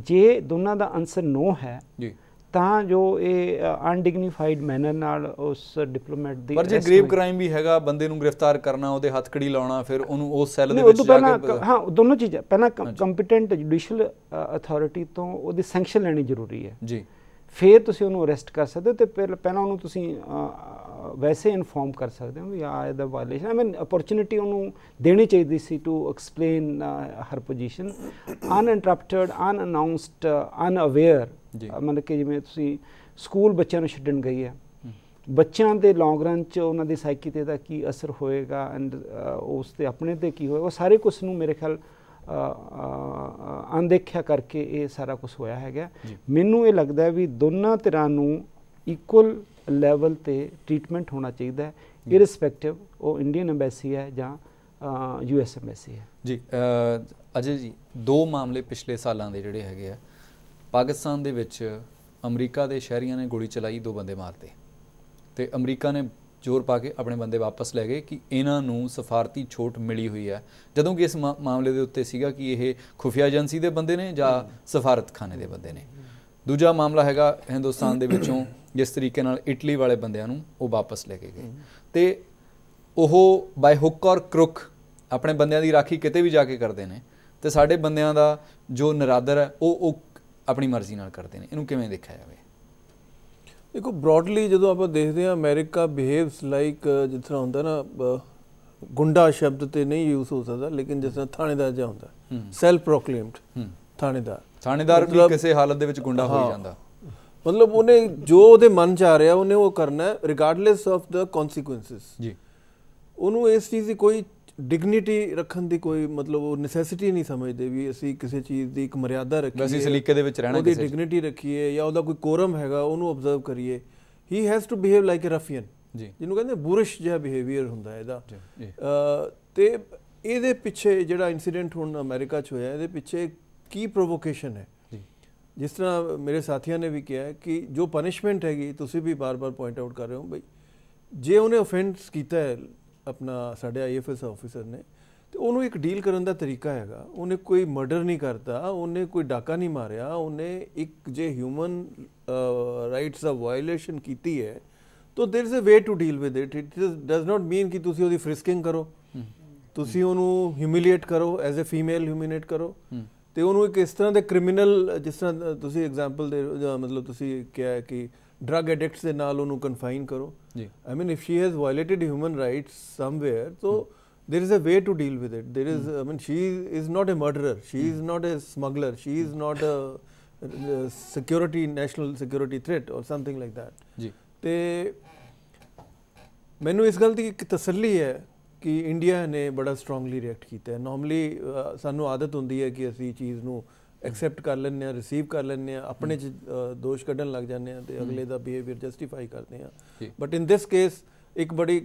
ਜੇ ਦੋਨਾਂ ਦਾ ਆਨਸਰ ਨੋ ਹੈ ਜੀ ਤਾਂ ਜੋ ਇਹ ਅਨਡਿਗਨੀਫਾਈਡ ਮੈਨਰ ਨਾਲ ਉਸ ਡਿਪਲੋਮੈਟ ਦੀ ਪਰ ਜੇ ਗ੍ਰੇਵ ਕ੍ਰਾਈਮ ਵੀ ਹੈਗਾ ਬੰਦੇ ਨੂੰ ਗ੍ਰਿਫਤਾਰ ਕਰਨਾ ਉਹਦੇ ਹੱਥਕੜੀ ਲਾਉਣਾ ਫਿਰ ਉਹਨੂੰ ਉਸ ਸੈੱਲ ਦੇ ਵਿੱਚ ਜਾ ਕੇ ਹਾਂ ਦੋਨੋਂ ਚੀਜ਼ਾਂ ਪਹਿਲਾਂ ਕੰਪੀਟੈਂਟ ਜੁਡੀਸ਼ੀਅਲ ਅਥਾਰਟੀ ਤੋਂ ਉਹਦੀ ਸੈਂਕਸ਼ਨ ਲੈਣੀ ਜ਼ਰੂਰੀ ਹੈ ਜੀ ਫਿਰ ਤੁਸੀਂ ਉਹਨੂੰ ਅਰੈਸਟ ਕਰ ਸਕਦੇ ਤੇ ਪਹਿਲਾਂ ਉਹਨੂੰ ਤੁਸੀਂ ਵੈਸੇ ਇਨਫੋਰਮ ਕਰ ਸਕਦੇ ਹੋ ਵੀ ਆ ਇਹਦਾ ਵਾਇਲੇਸ਼ਨ ਆਈ ਮੀਨ ਅਪੋਰਚੁਨਿਟੀ ਉਹਨੂੰ ਦੇਣੀ ਚਾਹੀਦੀ ਸੀ to explain her position uninterrupted unannounced unaware ਮਤਲਬ ਕਿ ਜਿਵੇਂ ਤੁਸੀਂ ਸਕੂਲ ਬੱਚਿਆਂ ਨੂੰ ਛੱਡਣ ਗਈ ਹੈ ਬੱਚਿਆਂ ਦੇ ਲੌਂਗ ਰਨ 'ਚ ਉਹਨਾਂ ਦੀ ਸਾਈਕੀ ਤੇ ਦਾ ਕੀ ਅਸਰ ਹੋਏਗਾ ਐਂਡ ਉਸ ਤੇ ਆਪਣੇ ਤੇ ਕੀ ਹੋਏਗਾ ਉਹ ਸਾਰੇ ਕੁਝ ਨੂੰ ਮੇਰੇ ਖਿਆਲ ਅਣਦੇਖਿਆ ਕਰਕੇ ਇਹ ਸਾਰਾ ਕੁਝ ਹੋਇਆ ਹੈਗਾ ਮੈਨੂੰ ਇਹ ਲੱਗਦਾ ਵੀ ਦੋਨਾਂ ਤਰ੍ਹਾਂ ਨੂੰ ਇਕੁਅਲ ਲੈਵਲ ਤੇ ਟ੍ਰੀਟਮੈਂਟ ਹੋਣਾ ਚਾਹੀਦਾ ਹੈ ਇਰਰਿਸਪੈਕਟਿਵ ਉਹ ਇੰਡੀਅਨ ਐਮਬੈਸੀ ਹੈ ਜਾਂ ਯੂ ਐਸ ਐਮਬੈਸੀ ਹੈ ਜੀ ਅਜੇ ਜੀ ਦੋ ਮਾਮਲੇ ਪਿਛਲੇ ਸਾਲਾਂ ਦੇ ਜਿਹੜੇ ਹੈਗੇ ਆ ਪਾਕਿਸਤਾਨ ਦੇ ਵਿੱਚ ਅਮਰੀਕਾ ਦੇ ਸ਼ਹਿਰੀਆਂ ਨੇ ਗੋਲੀ ਚਲਾਈ ਦੋ ਬੰਦੇ ਮਾਰਤੇ ਤੇ ਅਮਰੀਕਾ ਨੇ ਜ਼ੋਰ ਪਾ ਕੇ ਆਪਣੇ ਬੰਦੇ ਵਾਪਸ ਲੈ ਗਏ ਕਿ ਇਹਨਾਂ ਨੂੰ ਸਫਾਰਤੀ ਛੋਟ ਮਿਲੀ ਹੋਈ ਹੈ ਜਦੋਂ ਕਿ ਇਸ ਮਾਮਲੇ ਦੇ ਉੱਤੇ ਸੀਗਾ ਕਿ ਇਹ ਖੁਫੀਆ ਏਜੰਸੀ ਦੇ ਬੰਦੇ ਨੇ ਜਾਂ ਸਫਾਰਤਖਾਨੇ ਦੇ ਬੰਦੇ ਨੇ ਦੂਜਾ ਮਾਮਲਾ ਹੈਗਾ ਹਿੰਦੁਸਤਾਨ ਦੇ ਵਿੱਚੋਂ ਜਿਸ ਤਰੀਕੇ ਨਾਲ ਇਟਲੀ ਵਾਲੇ ਬੰਦਿਆਂ ਨੂੰ ਉਹ ਵਾਪਸ ਲੈ ਕੇ ਗਏ ਤੇ ਉਹ ਬਾਈ ਹੁੱਕ ਔਰ ਕਰੁਕ ਆਪਣੇ ਬੰਦਿਆਂ ਦੀ ਰਾਖੀ ਕਿਤੇ ਵੀ ਜਾ ਕੇ ਕਰਦੇ ਨੇ ਤੇ ਸਾਡੇ ਬੰਦਿਆਂ ਦਾ ਜੋ ਨਰਾਦਰ ਹੈ ਉਹ ਉਹ ਆਪਣੀ ਮਰਜ਼ੀ ਨਾਲ ਕਰਦੇ ਨੇ ਇਹਨੂੰ ਕਿਵੇਂ ਦੇਖਿਆ ਜਾਵੇ ਦੇਖੋ ਬ੍ਰੌਡਲੀ ਜਦੋਂ ਆਪਾਂ ਦੇਖਦੇ ਆ ਅਮਰੀਕਾ ਬਿਹੇਵਸ ਲਾਈਕ ਜਿੱਥੇ ਤਰ੍ਹਾਂ ਹੁੰਦਾ ਨਾ ਗੁੰਡਾ ਸ਼ਬਦ ਤੇ ਨਹੀਂ ਯੂਜ਼ ਹੋ ਸਕਦਾ ਲੇਕਿਨ ਜਿਸ ਤਰ੍ਹਾਂ ਥਾਣੇਦਾਰ ਜਿਹਾ ਹੁੰਦਾ ਸੈਲਫ ਪ੍ਰੋਕਲੇਮਡ ਥਾਣੇਦਾਰ ਥਾਣੇਦਾਰ ਵੀ ਕਿਸੇ ਹਾਲਤ ਦੇ ਵਿੱਚ ਗੁੰਡਾ ਹੋ ਜਾਂਦਾ ਮਤਲਬ ਉਹਨੇ ਜੋ ਉਹਦੇ ਮਨ ਚ ਆ ਰਿਹਾ ਉਹਨੇ ਉਹ ਕਰਨਾ ਹੈ ਰਿਗਾਰਡਲੈਸ ਆਫ ਦਾ ਕਨਸੀਕੁਐਂਸਸ ਜੀ ਉਹਨੂੰ ਇਸ ਚੀਜ਼ ਦੀ ਕੋਈ ਡਿਗਨਿਟੀ ਰੱਖਣ ਦੀ ਕੋਈ ਮਤਲਬ ਉਹ ਨੈਸੈਸਿਟੀ ਨਹੀਂ ਸਮਝਦੇ ਵੀ ਅਸੀਂ ਕਿਸੇ ਚੀਜ਼ ਦੀ ਇੱਕ ਮਰਿਆਦਾ ਰੱਖੀਏ ਅਸੀਂ ਸਲੀਕੇ ਦੇ ਵਿੱਚ ਰਹਿਣਾ ਦੀ ਡਿਗਨਿਟੀ ਰੱਖੀਏ ਜਾਂ ਉਹਦਾ ਕੋਈ ਕੋਰਮ ਹੈਗਾ ਉਹਨੂੰ ਆਬਜ਼ਰਵ ਕਰੀਏ he has to behave like a ruffian ਜੀ ਜਿਹਨੂੰ ਕਹਿੰਦੇ ਬੁਰਸ਼ ਜਿਹਾ ਬਿਹੇਵੀਅਰ ਹੁੰਦਾ ਇਹਦਾ ਤੇ ਇਹਦੇ ਪਿੱਛੇ ਜਿਹੜਾ ਇਨਸੀਡੈਂਟ ਹੁਣ ਅਮਰੀਕਾ 'ਚ ਹੋਇਆ ਇਹਦੇ ਪਿੱਛੇ ਕੀ ਪ੍ਰੋਵੋਕੇਸ਼ਨ ਹੈ ਜਿਸ ਤਰ੍ਹਾਂ ਮੇਰੇ ਸਾਥੀਆਂ ਨੇ ਵੀ ਕਿਹਾ ਕਿ ਜੋ ਪਨਿਸ਼ਮੈਂਟ ਹੈਗੀ ਤੁਸੀਂ ਵੀ ਬਾਰ-ਬਾਰ ਪੁਆਇੰਟ ਆਊਟ ਕਰ ਰਹੇ ਹੋ ਬਈ ਜੇ ਉਹਨੇ ਆਫੈਂਸ ਕੀਤਾ ਹੈ ਆਪਣਾ ਸਾਡੇ ਆਈਐਫਐਸ ਆਫੀਸਰ ਨੇ ਤੇ ਉਹਨੂੰ ਇੱਕ ਡੀਲ ਕਰਨ ਦਾ ਤਰੀਕਾ ਹੈਗਾ ਉਹਨੇ ਕੋਈ ਮਰਡਰ ਨਹੀਂ ਕਰਤਾ ਉਹਨੇ ਕੋਈ ਡਾਕਾ ਨਹੀਂ ਮਾਰਿਆ ਉਹਨੇ ਇੱਕ ਜੇ ਹਿਊਮਨ ਰਾਈਟਸ ਦਾ ਵਾਇਲੇਸ਼ਨ ਕੀਤੀ ਹੈ ਤਾਂ there is a way to deal with it it does not mean ਕਿ ਤੁਸੀਂ ਉਹਦੀ ਫ੍ਰਿਸਕਿੰਗ ਕਰੋ ਤੁਸੀਂ ਉਹਨੂੰ ਹਿਊਮਿਲੀਏਟ ਕਰੋ ਐਜ਼ ਅ ਫੀਮੇਲ ਹਿਊਮਿਲੀਏਟ ਕਰੋ ਤੇ ਉਹਨੂੰ ਇੱਕ ਇਸ ਤਰ੍ਹਾਂ ਦੇ ਕ੍ਰਿਮੀਨਲ ਜਿਸ ਤਰ੍ਹਾਂ ਤੁਸੀਂ ਐਗਜ਼ਾਮਪਲ ਦੇ ਮਤਲਬ ਤੁਸੀਂ ਕਿਹਾ ਕਿ ਡਰਗ ਐਡਿਕਟਸ ਦੇ ਨਾਲ ਉਹਨੂੰ ਕਨਫਾਈਨ ਕਰੋ ਜੀ I mean if she has violated human rights somewhere so there is a way to deal with it there is mm. i mean she is not a murderer she mm. is not a smuggler she is not a, a security national security threat or something like that ji ਤੇ ਮੈਨੂੰ ਇਸ ਗੱਲ ਦੀ ਇੱਕ ਤਸੱਲੀ ਹੈ ਕਿ India ਨੇ ਬੜਾ ਸਟਰੋਂਗਲੀ ਰਿਐਕਟ ਕੀਤਾ ਹੈ ਨਾਰਮਲੀ ਸਾਨੂੰ ਆਦਤ ਹੁੰਦੀ ਹੈ ਕਿ ਅਸੀਂ ਚੀਜ਼ ਨੂੰ ਐਕਸੈਪਟ ਕਰ ਲੈਂਦੇ ਆ ਰਿਸੀਵ ਕਰ ਲੈਂਦੇ ਆ ਆਪਣੇ ਚ ਦੋਸ਼ ਕੱਢਣ ਲੱਗ ਜਾਂਦੇ ਆ ਤੇ ਅਗਲੇ ਦਾ ਬਿਹੇਵੀਅਰ ਜਸਟੀਫਾਈ ਕਰਦੇ ਆ ਬਟ ਇਨ ਥਿਸ ਕੇਸ ਇੱਕ ਬੜੀ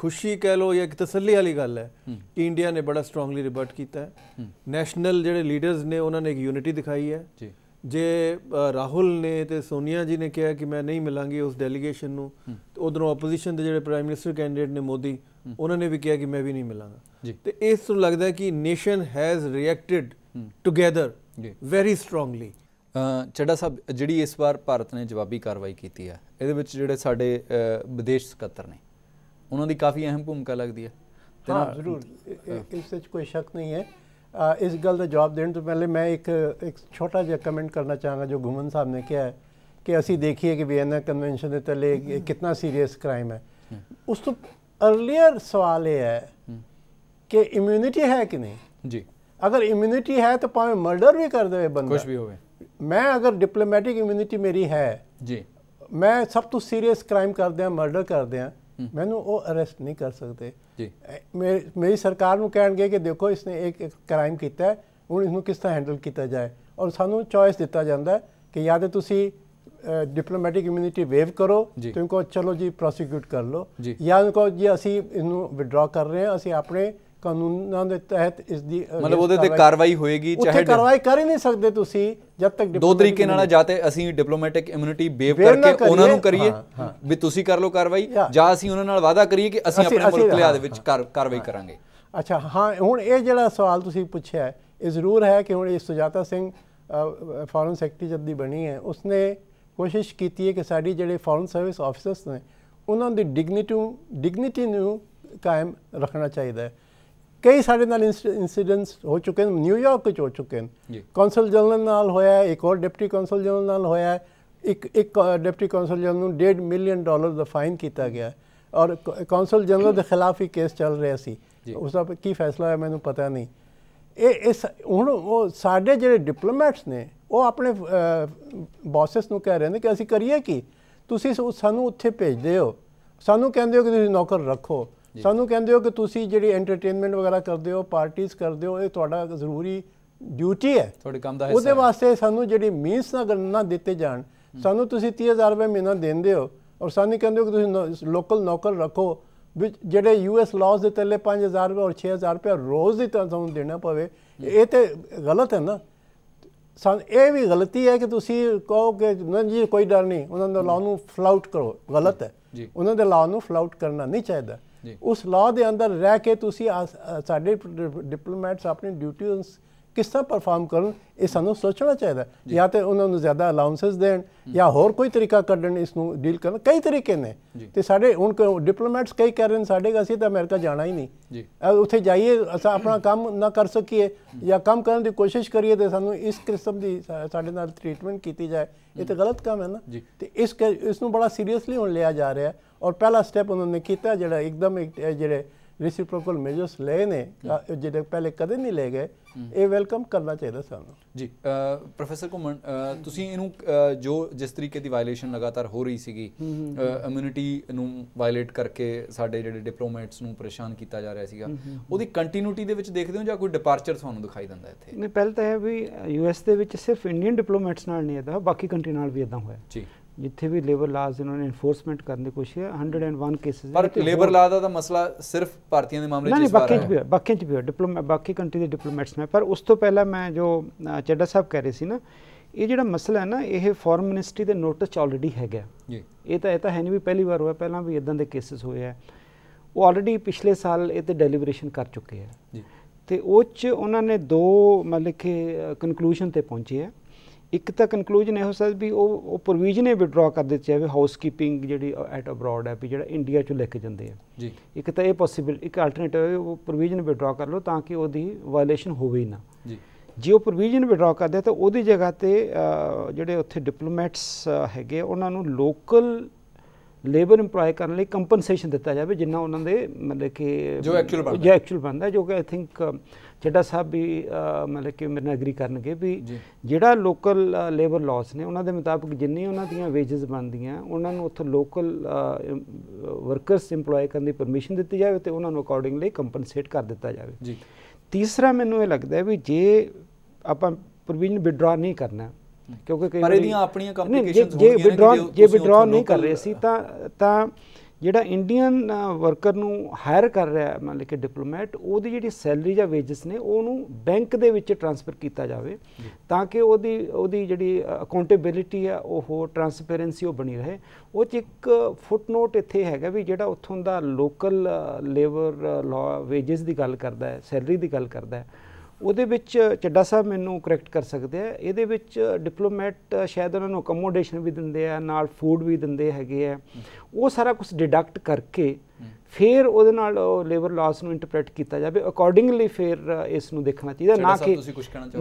ਖੁਸ਼ੀ ਕਹਿ ਲੋ ਜਾਂ ਇੱਕ ਤਸੱਲੀ ਵਾਲੀ ਗੱਲ ਹੈ ਕਿ ਇੰਡੀਆ ਨੇ ਬੜਾ ਸਟਰੋਂਗਲੀ ਰਿਬਰਟ ਕੀਤਾ ਹੈ ਨੈਸ਼ਨਲ ਜਿਹੜੇ ਲੀਡਰਸ ਨੇ ਉਹਨਾਂ ਨੇ ਇੱਕ ਯੂਨਿਟੀ ਦਿਖਾਈ ਹੈ ਜੇ ਰਾਹੁਲ ਨੇ ਤੇ ਸੋਨੀਆ ਜੀ ਨੇ ਕਿਹਾ ਕਿ ਮੈਂ ਨਹੀਂ ਮਿਲਾਂਗੀ ਉਸ ਡੈਲੀਗੇਸ਼ਨ ਨੂੰ ਤੇ ਉਧਰੋਂ ਆਪੋਜੀਸ਼ਨ ਦੇ ਜਿਹੜੇ ਪ੍ਰਾਈਮ ਮਿਨਿਸਟਰ ਕੈਂਡੀਡੇਟ ਨੇ ਮੋਦੀ ਉਹਨਾਂ ਨੇ ਵੀ ਕਿਹਾ ਕਿ ਮੈਂ ਵੀ ਨਹੀਂ ਮਿਲਾਂਗਾ ਤੇ ਇਸ ਤੋਂ ਲੱਗਦਾ ਕਿ ਨੇਸ਼ਨ ਹੈਜ਼ ਰਿਐਕਟਡ ਟੁਗੇਦਰ ਜੀ ਵੈਰੀ ਸਟਰੋਂਗਲੀ ਚੱਡਾ ਸਾਹਿਬ ਜਿਹੜੀ ਇਸ ਵਾਰ ਭਾਰਤ ਨੇ ਜਵਾਬੀ ਕਾਰਵਾਈ ਕੀਤੀ ਹੈ ਇਹਦੇ ਵਿੱਚ ਜਿਹੜੇ ਸਾਡੇ ਵਿਦੇਸ਼ ਸਕੱਤਰ ਨੇ ਉਹਨਾਂ ਦੀ ਕਾਫੀ ਅਹਿਮ ਭੂਮਿਕਾ ਲੱਗਦੀ ਹੈ ਤੇ ਨਾ ਜ਼ਰੂਰ ਇਸ ਵਿੱਚ ਕੋਈ ਸ਼ੱਕ ਨਹੀਂ ਹੈ ਇਸ ਗੱਲ ਦਾ ਜਵਾਬ ਦੇਣ ਤੋਂ ਪਹਿਲੇ ਮੈਂ ਇੱਕ ਇੱਕ ਛੋਟਾ ਜਿਹਾ ਕਮੈਂਟ ਕਰਨਾ ਚਾਹਾਂਗਾ ਜੋ ਗੁਮਨ ਸਾਹਿਬ ਨੇ ਕਿਹਾ ਹੈ ਕਿ ਅਸੀਂ ਦੇਖੀਏ ਕਿ ਵੀਐਨਾ ਕਨਵੈਨਸ਼ਨ ਦੇ ਤਲੇ ਕਿੰਨਾ ਸੀਰੀਅਸ ਕ੍ਰਾਈਮ ਹੈ ਉਸ ਤੋਂ ਅਰਲੀਅਰ ਸਵਾਲ ਇਹ ਹੈ ਕਿ ਇਮਿਊਨਿਟੀ ਹੈ ਕਿ ਨਹੀਂ ਜੀ ਅਗਰ ਇਮਿਊਨਿਟੀ ਹੈ ਤਾਂ ਭਾਵੇਂ ਮਰਡਰ ਵੀ ਕਰ ਦੇਵੇ ਬੰਦਾ ਕੁਝ ਵੀ ਹੋਵੇ ਮੈਂ ਅਗਰ ਡਿਪਲੋਮੈਟਿਕ ਇਮਿਊਨਿਟੀ ਮੇਰੀ ਹੈ ਜੀ ਮੈਂ ਸਭ ਤੋਂ ਸੀਰੀਅਸ ਕ੍ਰਾਈਮ ਕਰਦੇ ਆ ਮਰਡਰ ਕਰਦੇ ਆ ਮੈਨੂੰ ਉਹ ਅਰੈਸਟ ਨਹੀਂ ਕਰ ਸਕਦੇ ਜੀ ਮੇਰੀ ਸਰਕਾਰ ਨੂੰ ਕਹਿਣਗੇ ਕਿ ਦੇਖੋ ਇਸਨੇ ਇੱਕ ਇੱਕ ਕ੍ਰਾਈਮ ਕੀਤਾ ਹੈ ਹੁਣ ਇਸ ਨੂੰ ਕਿਸ ਤਰ੍ਹਾਂ ਹੈਂਡਲ ਕੀਤਾ ਜਾਏ ਔਰ ਸਾਨੂੰ ਚੋਇਸ ਦਿੱਤਾ ਜਾਂਦਾ ਕਿ ਜਾਂ ਤਾਂ ਤੁਸੀਂ ਡਿਪਲੋਮੈਟਿਕ ਇਮਿਊਨਿਟੀ ਵੇਵ ਕਰੋ ਤੁਸੀਂ ਕੋ ਚਲੋ ਜੀ ਪ੍ਰੋਸੀਕਿਊਟ ਕਰ ਲੋ ਜਾਂ ਕੋ ਜੀ ਅਸੀਂ ਇਹਨੂੰ ਵਿਡਰਾ ਕਰ ਰਹੇ ਹਾਂ ਅਸੀਂ ਆਪਣੇ ਕਾਨੂੰਨਾਂ ਦੇ ਤਹਿਤ ਇਸ ਦੀ ਮਤਲਬ ਉਹਦੇ ਤੇ ਕਾਰਵਾਈ ਹੋਏਗੀ ਚਾਹੇ ਉੱਥੇ ਕਾਰਵਾਈ ਕਰ ਹੀ ਨਹੀਂ ਸਕਦੇ ਤੁਸੀਂ ਜਦ ਤੱਕ ਦੋ ਤਰੀਕੇ ਨਾਲ ਜਾਂ ਤੇ ਅਸੀਂ ਡਿਪਲੋਮੈਟਿਕ ਇਮਿਊਨਿਟੀ ਬੇਵ ਕਰਕੇ ਉਹਨਾਂ ਨੂੰ ਕਰੀਏ ਵੀ ਤੁਸੀਂ ਕਰ ਲਓ ਕਾਰਵਾਈ ਜਾਂ ਅਸੀਂ ਉਹਨਾਂ ਨਾਲ ਵਾਅਦਾ ਕਰੀਏ ਕਿ ਅਸੀਂ ਆਪਣੇ ਮੁਲਕ ਲਿਆ ਦੇ ਵਿੱਚ ਕਾਰਵਾਈ ਕਰਾਂਗੇ ਅੱਛਾ ਹਾਂ ਹੁਣ ਇਹ ਜਿਹੜਾ ਸਵਾਲ ਤੁਸੀਂ ਪੁੱਛਿਆ ਇਹ ਜ਼ਰੂਰ ਹੈ ਕਿ ਹੁਣ ਇਹ ਸੁਜਾਤਾ ਸਿੰਘ ਫੋਰਨ ਸੈਕਟਰੀ ਜਦ ਦੀ ਬਣੀ ਹੈ ਉਸਨੇ ਕੋਸ਼ਿਸ਼ ਕੀਤੀ ਹੈ ਕਿ ਸਾਡੀ ਜਿਹੜੇ ਫੋਰਨ ਸਰਵਿਸ ਆਫੀਸਰਸ ਨੇ ਉਹਨਾਂ ਦੀ ਡਿਗਨਿਟੀ ਡਿਗਨਿਟੀ ਨੂੰ ਕਾਇਮ ਰੱਖਣਾ ਚਾਹੀਦਾ ਹੈ ਕਈ ਸਾਡੇ ਨਾਲ ਇਨਸੀਡੈਂਟਸ ਹੋ ਚੁੱਕੇ ਨੇ ਨਿਊਯਾਰਕ ਵਿੱਚ ਹੋ ਚੁੱਕੇ ਨੇ ਕੌਂਸਲ ਜਨਰਲ ਨਾਲ ਹੋਇਆ ਇੱਕ ਹੋਰ ਡਿਪਟੀ ਕੌਂਸਲ ਜਨਰਲ ਨਾਲ ਹੋਇਆ ਇੱਕ ਇੱਕ ਡਿਪਟੀ ਕੌਂਸਲ ਜਨਰਲ ਨੂੰ 1.5 ਮਿਲੀਅਨ ਡਾਲਰ ਦਾ ਫਾਈਨ ਕੀਤਾ ਗਿਆ ਔਰ ਕੌਂਸਲ ਜਨਰਲ ਦੇ ਖਿਲਾਫ ਹੀ ਕੇਸ ਚੱਲ ਰਿਹਾ ਸੀ ਉਸ ਦਾ ਕੀ ਫੈਸਲਾ ਹੋਇਆ ਮੈਨੂੰ ਪਤਾ ਨਹੀਂ ਇਹ ਇਸ ਹੁਣ ਉਹ ਸਾਡੇ ਜਿਹੜੇ ਡਿਪਲੋਮੈਟਸ ਨੇ ਉਹ ਆਪਣੇ ਬੌਸਸ ਨੂੰ ਕਹਿ ਰਹੇ ਨੇ ਕਿ ਅਸੀਂ ਕਰੀਏ ਕੀ ਤੁਸੀਂ ਸਾਨੂੰ ਉੱਥੇ ਭੇਜਦੇ ਹੋ ਸਾਨੂੰ ਕਹਿੰਦੇ ਹੋ ਕਿ ਤੁਸੀਂ ਨੌਕਰ ਰੱਖੋ ਸਾਨੂੰ ਕਹਿੰਦੇ ਹੋ ਕਿ ਤੁਸੀਂ ਜਿਹੜੀ ਐਂਟਰਟੇਨਮੈਂਟ ਵਗੈਰਾ ਕਰਦੇ ਹੋ ਪਾਰਟੀਆਂ ਕਰਦੇ ਹੋ ਇਹ ਤੁਹਾਡਾ ਜ਼ਰੂਰੀ ਡਿਊਟੀ ਹੈ ਤੁਹਾਡੇ ਕੰਮ ਦਾ ਹਿੱਸਾ ਉਹਦੇ ਵਾਸਤੇ ਸਾਨੂੰ ਜਿਹੜੀ ਮੀਨਸ ਨਾ ਨਾ ਦਿੱਤੇ ਜਾਣ ਸਾਨੂੰ ਤੁਸੀਂ 30000 ਰੁਪਏ ਮਹੀਨਾ ਦਿੰਦੇ ਹੋ ਔਰ ਸਾਨੂੰ ਕਹਿੰਦੇ ਹੋ ਕਿ ਤੁਸੀਂ ਲੋਕਲ ਨੌਕਰ ਰੱਖੋ ਵਿੱਚ ਜਿਹੜੇ ਯੂਐਸ ਲਾਜ਼ ਦੇ ਤਲੇ 5000 ਰੁਪਏ ਔਰ 6000 ਰੁਪਏ ਰੋਜ਼ ਦੀ ਤੁਹਾਨੂੰ ਦੇਣਾ ਪਵੇ ਇਹ ਤੇ ਗਲਤ ਹੈ ਨਾ ਸਾਨੂੰ ਇਹ ਵੀ ਗਲਤੀ ਹੈ ਕਿ ਤੁਸੀਂ ਕਹੋ ਕਿ ਨਾ ਜੀ ਕੋਈ ਡਰ ਨਹੀਂ ਉਹਨਾਂ ਦੇ ਲਾਅ ਨੂੰ ਫਲਾਊਟ ਕਰੋ ਗਲਤ ਹੈ ਉਹਨਾਂ ਦੇ ਲਾਅ ਨੂੰ ਫਲਾਊਟ ਕਰਨਾ ਨਹੀਂ ਚਾਹੀਦਾ ਉਸ ਲਾਅ ਦੇ ਅੰਦਰ ਰਹਿ ਕੇ ਤੁਸੀਂ ਸਾਡੇ ਡਿਪਲੋਮੈਟਸ ਆਪਣੀ ਡਿਊਟੀਆਂ ਕਿਸ ਤਰ੍ਹਾਂ ਪਰਫਾਰਮ ਕਰਨ ਇਹ ਸਾਨੂੰ ਸੋਚਣਾ ਚਾਹੀਦਾ ਜਾਂ ਤੇ ਉਹਨਾਂ ਨੂੰ ਜ਼ਿਆਦਾ ਅਲਾਉਂਸਸ ਦੇਣ ਜਾਂ ਹੋਰ ਕੋਈ ਤਰੀਕਾ ਕੱਢਣ ਇਸ ਨੂੰ ਡੀਲ ਕਰਨ ਕਈ ਤਰੀਕੇ ਨੇ ਤੇ ਸਾਡੇ ਹੁਣ ਡਿਪਲੋਮੈਟਸ ਕਈ ਕਹਿ ਰਹੇ ਨੇ ਸਾਡੇ ਅਸੀਂ ਤਾਂ ਅਮਰੀਕਾ ਜਾਣਾ ਹੀ ਨਹੀਂ ਉੱਥੇ ਜਾਈਏ ਅਸਾਂ ਆਪਣਾ ਕੰਮ ਨਾ ਕਰ ਸਕੀਏ ਜਾਂ ਕੰਮ ਕਰਨ ਦੀ ਕੋਸ਼ਿਸ਼ ਕਰੀਏ ਤੇ ਸਾਨੂੰ ਇਸ ਕਿਸਮ ਦੀ ਸਾਡੇ ਨਾਲ ਟ੍ਰੀਟਮੈਂਟ ਕੀਤੀ ਜਾਏ ਇਹ ਤਾਂ ਗਲਤ ਕੰਮ ਹੈ ਨਾ ਤੇ ਇਸ ਇਸ ਨੂੰ ਬੜਾ ਸੀਰੀਅਸਲੀ ਹੁਣ ਲਿਆ ਜਾ ਰਿਹਾ ਹੈ ਔਰ ਪਹਿਲਾ ਸਟੈਪ ਉਹਨਾਂ ਨੇ ਕੀਤਾ ਜਿਹੜਾ ਇੱਕਦਮ ਜਿਹੜੇ ਰੈਸੀਪ੍ਰੋਕਲ ਮੈਜਰਸ ਲਏ ਨੇ ਜਿਹੜੇ ਪਹਿਲੇ ਕਦੇ ਨਹੀਂ ਲਏ ਗਏ ਇਹ ਵੈਲਕਮ ਕਰਨਾ ਚਾਹੀਦਾ ਸਾਨੂੰ ਜੀ ਪ੍ਰੋਫੈਸਰ ਕੁਮਨ ਤੁਸੀਂ ਇਹਨੂੰ ਜੋ ਜਿਸ ਤਰੀਕੇ ਦੀ ਵਾਇਲੇਸ਼ਨ ਲਗਾਤਾਰ ਹੋ ਰਹੀ ਸੀਗੀ ਇਮਿਊਨਿਟੀ ਨੂੰ ਵਾਇਲੇਟ ਕਰਕੇ ਸਾਡੇ ਜਿਹੜੇ ਡਿਪਲੋਮੈਟਸ ਨੂੰ ਪਰੇਸ਼ਾਨ ਕੀਤਾ ਜਾ ਰਿਹਾ ਸੀਗਾ ਉਹਦੀ ਕੰਟੀਨਿਊਟੀ ਦੇ ਵਿੱਚ ਦੇਖਦੇ ਹੋ ਜਾਂ ਕੋਈ ਡਿਪਾਰਚਰ ਤੁਹਾਨੂੰ ਦਿਖਾਈ ਦਿੰਦਾ ਇੱਥੇ ਨਹੀਂ ਪਹਿਲ ਤਾਂ ਹੈ ਵੀ ਯੂਐਸ ਦੇ ਵਿੱਚ ਸਿਰਫ ਇੰਡੀਅਨ ਡਿਪਲੋਮੈਟਸ ਨਾਲ ਨਹੀਂ ਇਹਦਾ ਬਾਕੀ ਕੰਟਰੀ ਨਾਲ ਵੀ ਇਦਾਂ ਹੋਇਆ ਜੀ ਜਿੱਥੇ ਵੀ ਲੇਬਰ ਲਾਜ਼ ਇਹਨਾਂ ਨੇ ਇਨਫੋਰਸਮੈਂਟ ਕਰਨ ਦੀ ਕੋਸ਼ਿਸ਼ ਹੈ 101 ਕੇਸਸ ਪਰ ਲੇਬਰ ਲਾਜ਼ ਦਾ ਤਾਂ ਮਸਲਾ ਸਿਰਫ ਭਾਰਤੀਆਂ ਦੇ ਮਾਮਲੇ 'ਚ ਹੀ ਵਾਰ ਨਹੀਂ ਬਾਕੀ 'ਚ ਵੀ ਬਾਕੀ 'ਚ ਵੀ ਡਿਪਲੋਮਾ ਬਾਕੀ ਕੰਟਰੀ ਦੇ ਡਿਪਲੋਮੈਟਸ ਨੇ ਪਰ ਉਸ ਤੋਂ ਪਹਿਲਾਂ ਮੈਂ ਜੋ ਚੱਡਾ ਸਾਹਿਬ ਕਹਿ ਰਹੇ ਸੀ ਨਾ ਇਹ ਜਿਹੜਾ ਮਸਲਾ ਹੈ ਨਾ ਇਹ ਫੋਰਮ ਮਿਨਿਸਟਰੀ ਦੇ ਨੋਟਿਸ 'ਚ ਆਲਰੇਡੀ ਹੈਗਾ ਜੀ ਇਹ ਤਾਂ ਇਹ ਤਾਂ ਹੈ ਨਹੀਂ ਵੀ ਪਹਿਲੀ ਵਾਰ ਹੋਇਆ ਪਹਿਲਾਂ ਵੀ ਇਦਾਂ ਦੇ ਕੇਸਸ ਹੋਏ ਆ ਉਹ ਆਲਰੇਡੀ ਪਿਛਲੇ ਸਾਲ ਇਹ ਤੇ ਡੈਲੀਬਰੇਸ਼ਨ ਕਰ ਚੁੱਕੇ ਆ ਜੀ ਤੇ ਉਹ 'ਚ ਉਹਨਾਂ ਨੇ ਦੋ ਮਤਲਬ ਕਿ ਕਨਕਲੂਜਨ ਤੇ ਪਹੁੰਚੇ ਆ ਇੱਕ ਤਾਂ ਕਨਕਲੂਜਨ ਇਹ ਹੋ ਸਕਦਾ ਵੀ ਉਹ ਉਹ ਪ੍ਰੋਵੀਜ਼ਨ ਹੀ ਵਿਡਰਾ ਕਰ ਦਿੱਤੇ ਜਾਵੇ ਹਾਊਸਕੀਪਿੰਗ ਜਿਹੜੀ ਐਟ ਅਬਰਾਡ ਹੈ ਵੀ ਜਿਹੜਾ ਇੰਡੀਆ 'ਚ ਲਿਖ ਕੇ ਜਾਂਦੇ ਆ ਜੀ ਇੱਕ ਤਾਂ ਇਹ ਪੋਸੀਬਲ ਇੱਕ ਆਲਟਰਨੇਟਿਵ ਹੈ ਉਹ ਪ੍ਰੋਵੀਜ਼ਨ ਵਿਡਰਾ ਕਰ ਲਓ ਤਾਂ ਕਿ ਉਹਦੀ ਵਾਇਲੇਸ਼ਨ ਹੋਵੇ ਹੀ ਨਾ ਜੀ ਜੇ ਉਹ ਪ੍ਰੋਵੀਜ਼ਨ ਵਿਡਰਾ ਕਰਦੇ ਤਾਂ ਉਹਦੀ ਜਗ੍ਹਾ ਤੇ ਜਿਹੜੇ ਉੱਥੇ ਡਿਪਲੋਮੈਟਸ ਹੈਗੇ ਉਹਨਾਂ ਨੂੰ ਲੋਕਲ ਲੇਬਰ ਇੰਪਲਾਈ ਕਰਨ ਲਈ ਕੰਪਨਸੇਸ਼ਨ ਦਿੱਤਾ ਜਾਵੇ ਜਿੰਨਾ ਉਹਨਾਂ ਦੇ ਮਤਲਬ ਕਿ ਜੋ ਐਕਚੁਅਲ ਬਣਦਾ ਜੋ ਕਿ ਆਈ ਥਿੰਕ ਜਿਹੜਾ ਸਾਹਿਬ ਵੀ ਮਤਲਬ ਕਿ ਮੇਰੇ ਨਾਲ ਐਗਰੀ ਕਰਨਗੇ ਵੀ ਜਿਹੜਾ ਲੋਕਲ ਲੇਬਰ ਲਾਸ ਨੇ ਉਹਨਾਂ ਦੇ ਮੁਤਾਬਕ ਜਿੰਨੀ ਉਹਨਾਂ ਦੀਆਂ ਵੇਜਸ ਬਣਦੀਆਂ ਉਹਨਾਂ ਨੂੰ ਉੱਥੇ ਲੋਕਲ ਵਰਕਰਸ EMPLOYE ਕਰਨ ਦੀ ਪਰਮਿਸ਼ਨ ਦਿੱਤੀ ਜਾਵੇ ਤੇ ਉਹਨਾਂ ਨੂੰ ਅਕੋਰਡਿੰਗਲੀ ਕੰਪਨਸੇਟ ਕਰ ਦਿੱਤਾ ਜਾਵੇ ਜੀ ਤੀਸਰਾ ਮੈਨੂੰ ਇਹ ਲੱਗਦਾ ਹੈ ਵੀ ਜੇ ਆਪਾਂ ਪ੍ਰੋਵੀਜ਼ਨ ਵਿਡਰਾ ਨਹੀਂ ਕਰਨਾ ਕਿਉਂਕਿ ਕਈ ਵਾਰ ਇਹਦੀਆਂ ਆਪਣੀਆਂ ਕੰਪਲੀਕੇਸ਼ਨਸ ਹੋਣਗੀਆਂ ਜੇ ਵਿਡਰਾ ਜੇ ਵਿਡਰਾ ਨਹੀਂ ਕਰ ਰਹੇ ਸੀ ਤਾਂ ਤਾਂ ਜਿਹੜਾ ਇੰਡੀਅਨ ਵਰਕਰ ਨੂੰ ਹਾਇਰ ਕਰ ਰਿਹਾ ਹੈ ਮਤਲਬ ਕਿ ਡਿਪਲੋਮੈਟ ਉਹਦੀ ਜਿਹੜੀ ਸੈਲਰੀ ਜਾਂ ਵੇਜਸ ਨੇ ਉਹਨੂੰ ਬੈਂਕ ਦੇ ਵਿੱਚ ਟ੍ਰਾਂਸਫਰ ਕੀਤਾ ਜਾਵੇ ਤਾਂ ਕਿ ਉਹਦੀ ਉਹਦੀ ਜਿਹੜੀ ਅਕਾਊਂਟੇਬਿਲਟੀ ਆ ਉਹ ਟ੍ਰਾਂਸਪੇਰੈਂਸੀ ਉਹ ਬਣੀ ਰਹੇ ਉਹ ਚ ਇੱਕ ਫੁੱਟਨੋਟ ਇੱਥੇ ਹੈਗਾ ਵੀ ਜਿਹੜਾ ਉੱਥੋਂ ਦਾ ਲੋਕਲ ਲੇਬਰ ਲਾ ਵੇਜਸ ਦੀ ਗੱਲ ਕਰਦਾ ਹੈ ਸੈਲਰੀ ਦੀ ਗੱਲ ਕਰਦਾ ਹੈ ਉਹਦੇ ਵਿੱਚ ਚੱਡਾ ਸਾਹਿਬ ਮੈਨੂੰ ਕਰੈਕਟ ਕਰ ਸਕਦੇ ਆ ਇਹਦੇ ਵਿੱਚ ਡਿਪਲੋਮੈਟ ਸ਼ਾਇਦ ਉਹਨਾਂ ਨੂੰ ਅਕਮੋਡੇਸ਼ਨ ਵੀ ਦਿੰਦੇ ਆ ਨਾਲ ਫੂਡ ਵੀ ਦਿੰਦੇ ਹੈਗੇ ਆ ਉਹ ਸਾਰਾ ਕੁਝ ਡਿਡਕਟ ਕਰਕੇ ਫਿਰ ਉਹਦੇ ਨਾਲ ਲੇਬਰ ਲਾਸ ਨੂੰ ਇੰਟਰਪ੍ਰੀਟ ਕੀਤਾ ਜਾਵੇ ਅਕੋਰਡਿੰਗਲੀ ਫਿਰ ਇਸ ਨੂੰ ਦੇਖਣਾ ਚਾਹੀਦਾ ਨਾ ਕਿ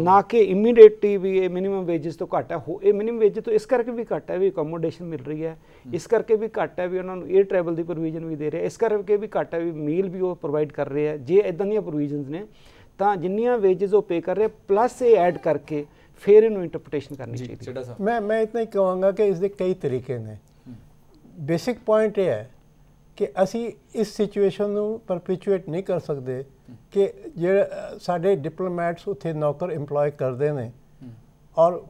ਨਾ ਕਿ ਇਮੀਡੀਏਟਲੀ ਵੀ ਇਹ ਮਿਨੀਮਮ ਵੇਜਸ ਤੋਂ ਘੱਟ ਹੈ ਇਹ ਮਿਨੀਮਮ ਵੇਜ ਤੋਂ ਇਸ ਕਰਕੇ ਵੀ ਘੱਟ ਹੈ ਵੀ ਅਕਮੋਡੇਸ਼ਨ ਮਿਲ ਰਹੀ ਹੈ ਇਸ ਕਰਕੇ ਵੀ ਘੱਟ ਹੈ ਵੀ ਉਹਨਾਂ ਨੂੰ 에ਅਰ ਟ੍ਰੈਵਲ ਦੀ ਪ੍ਰੋਵੀਜ਼ਨ ਵੀ ਦੇ ਰਿਹਾ ਇਸ ਕਰਕੇ ਵੀ ਘੱਟ ਹੈ ਵੀ ਮੀਲ ਵੀ ਉਹ ਪ੍ਰੋਵਾਈਡ ਕਰ ਰਹੇ ਆ ਜੇ ਇਦਾਂ ਦੀਆਂ ਪ੍ਰੋਵੀਜ਼ਨਸ ਨੇ ਤਾਂ ਜਿੰਨੀਆਂ ਵੇਜਸ ਉਹ ਪੇ ਕਰ ਰਹੇ ਪਲੱਸ ਇਹ ਐਡ ਕਰਕੇ ਫਿਰ ਇਹਨੂੰ ਇੰਟਰਪ੍ਰੀਟੇਸ਼ਨ ਕਰਨੀ ਚਾਹੀਦੀ ਹੈ ਮੈਂ ਮੈਂ ਇਤਨਾ ਹੀ ਕਹਾਂਗਾ ਕਿ ਇਸ ਦੇ ਕਈ ਤਰੀਕੇ ਨੇ ਬੇਸਿਕ ਪੁਆਇੰਟ ਇਹ ਹੈ ਕਿ ਅਸੀਂ ਇਸ ਸਿਚੁਏਸ਼ਨ ਨੂੰ ਪਰਪੀਚੂਏਟ ਨਹੀਂ ਕਰ ਸਕਦੇ ਕਿ ਜਿਹੜੇ ਸਾਡੇ ਡਿਪਲੋਮੈਟਸ ਉੱਥੇ ਨੌਕਰ EMPLOY ਕਰਦੇ ਨੇ ਔਰ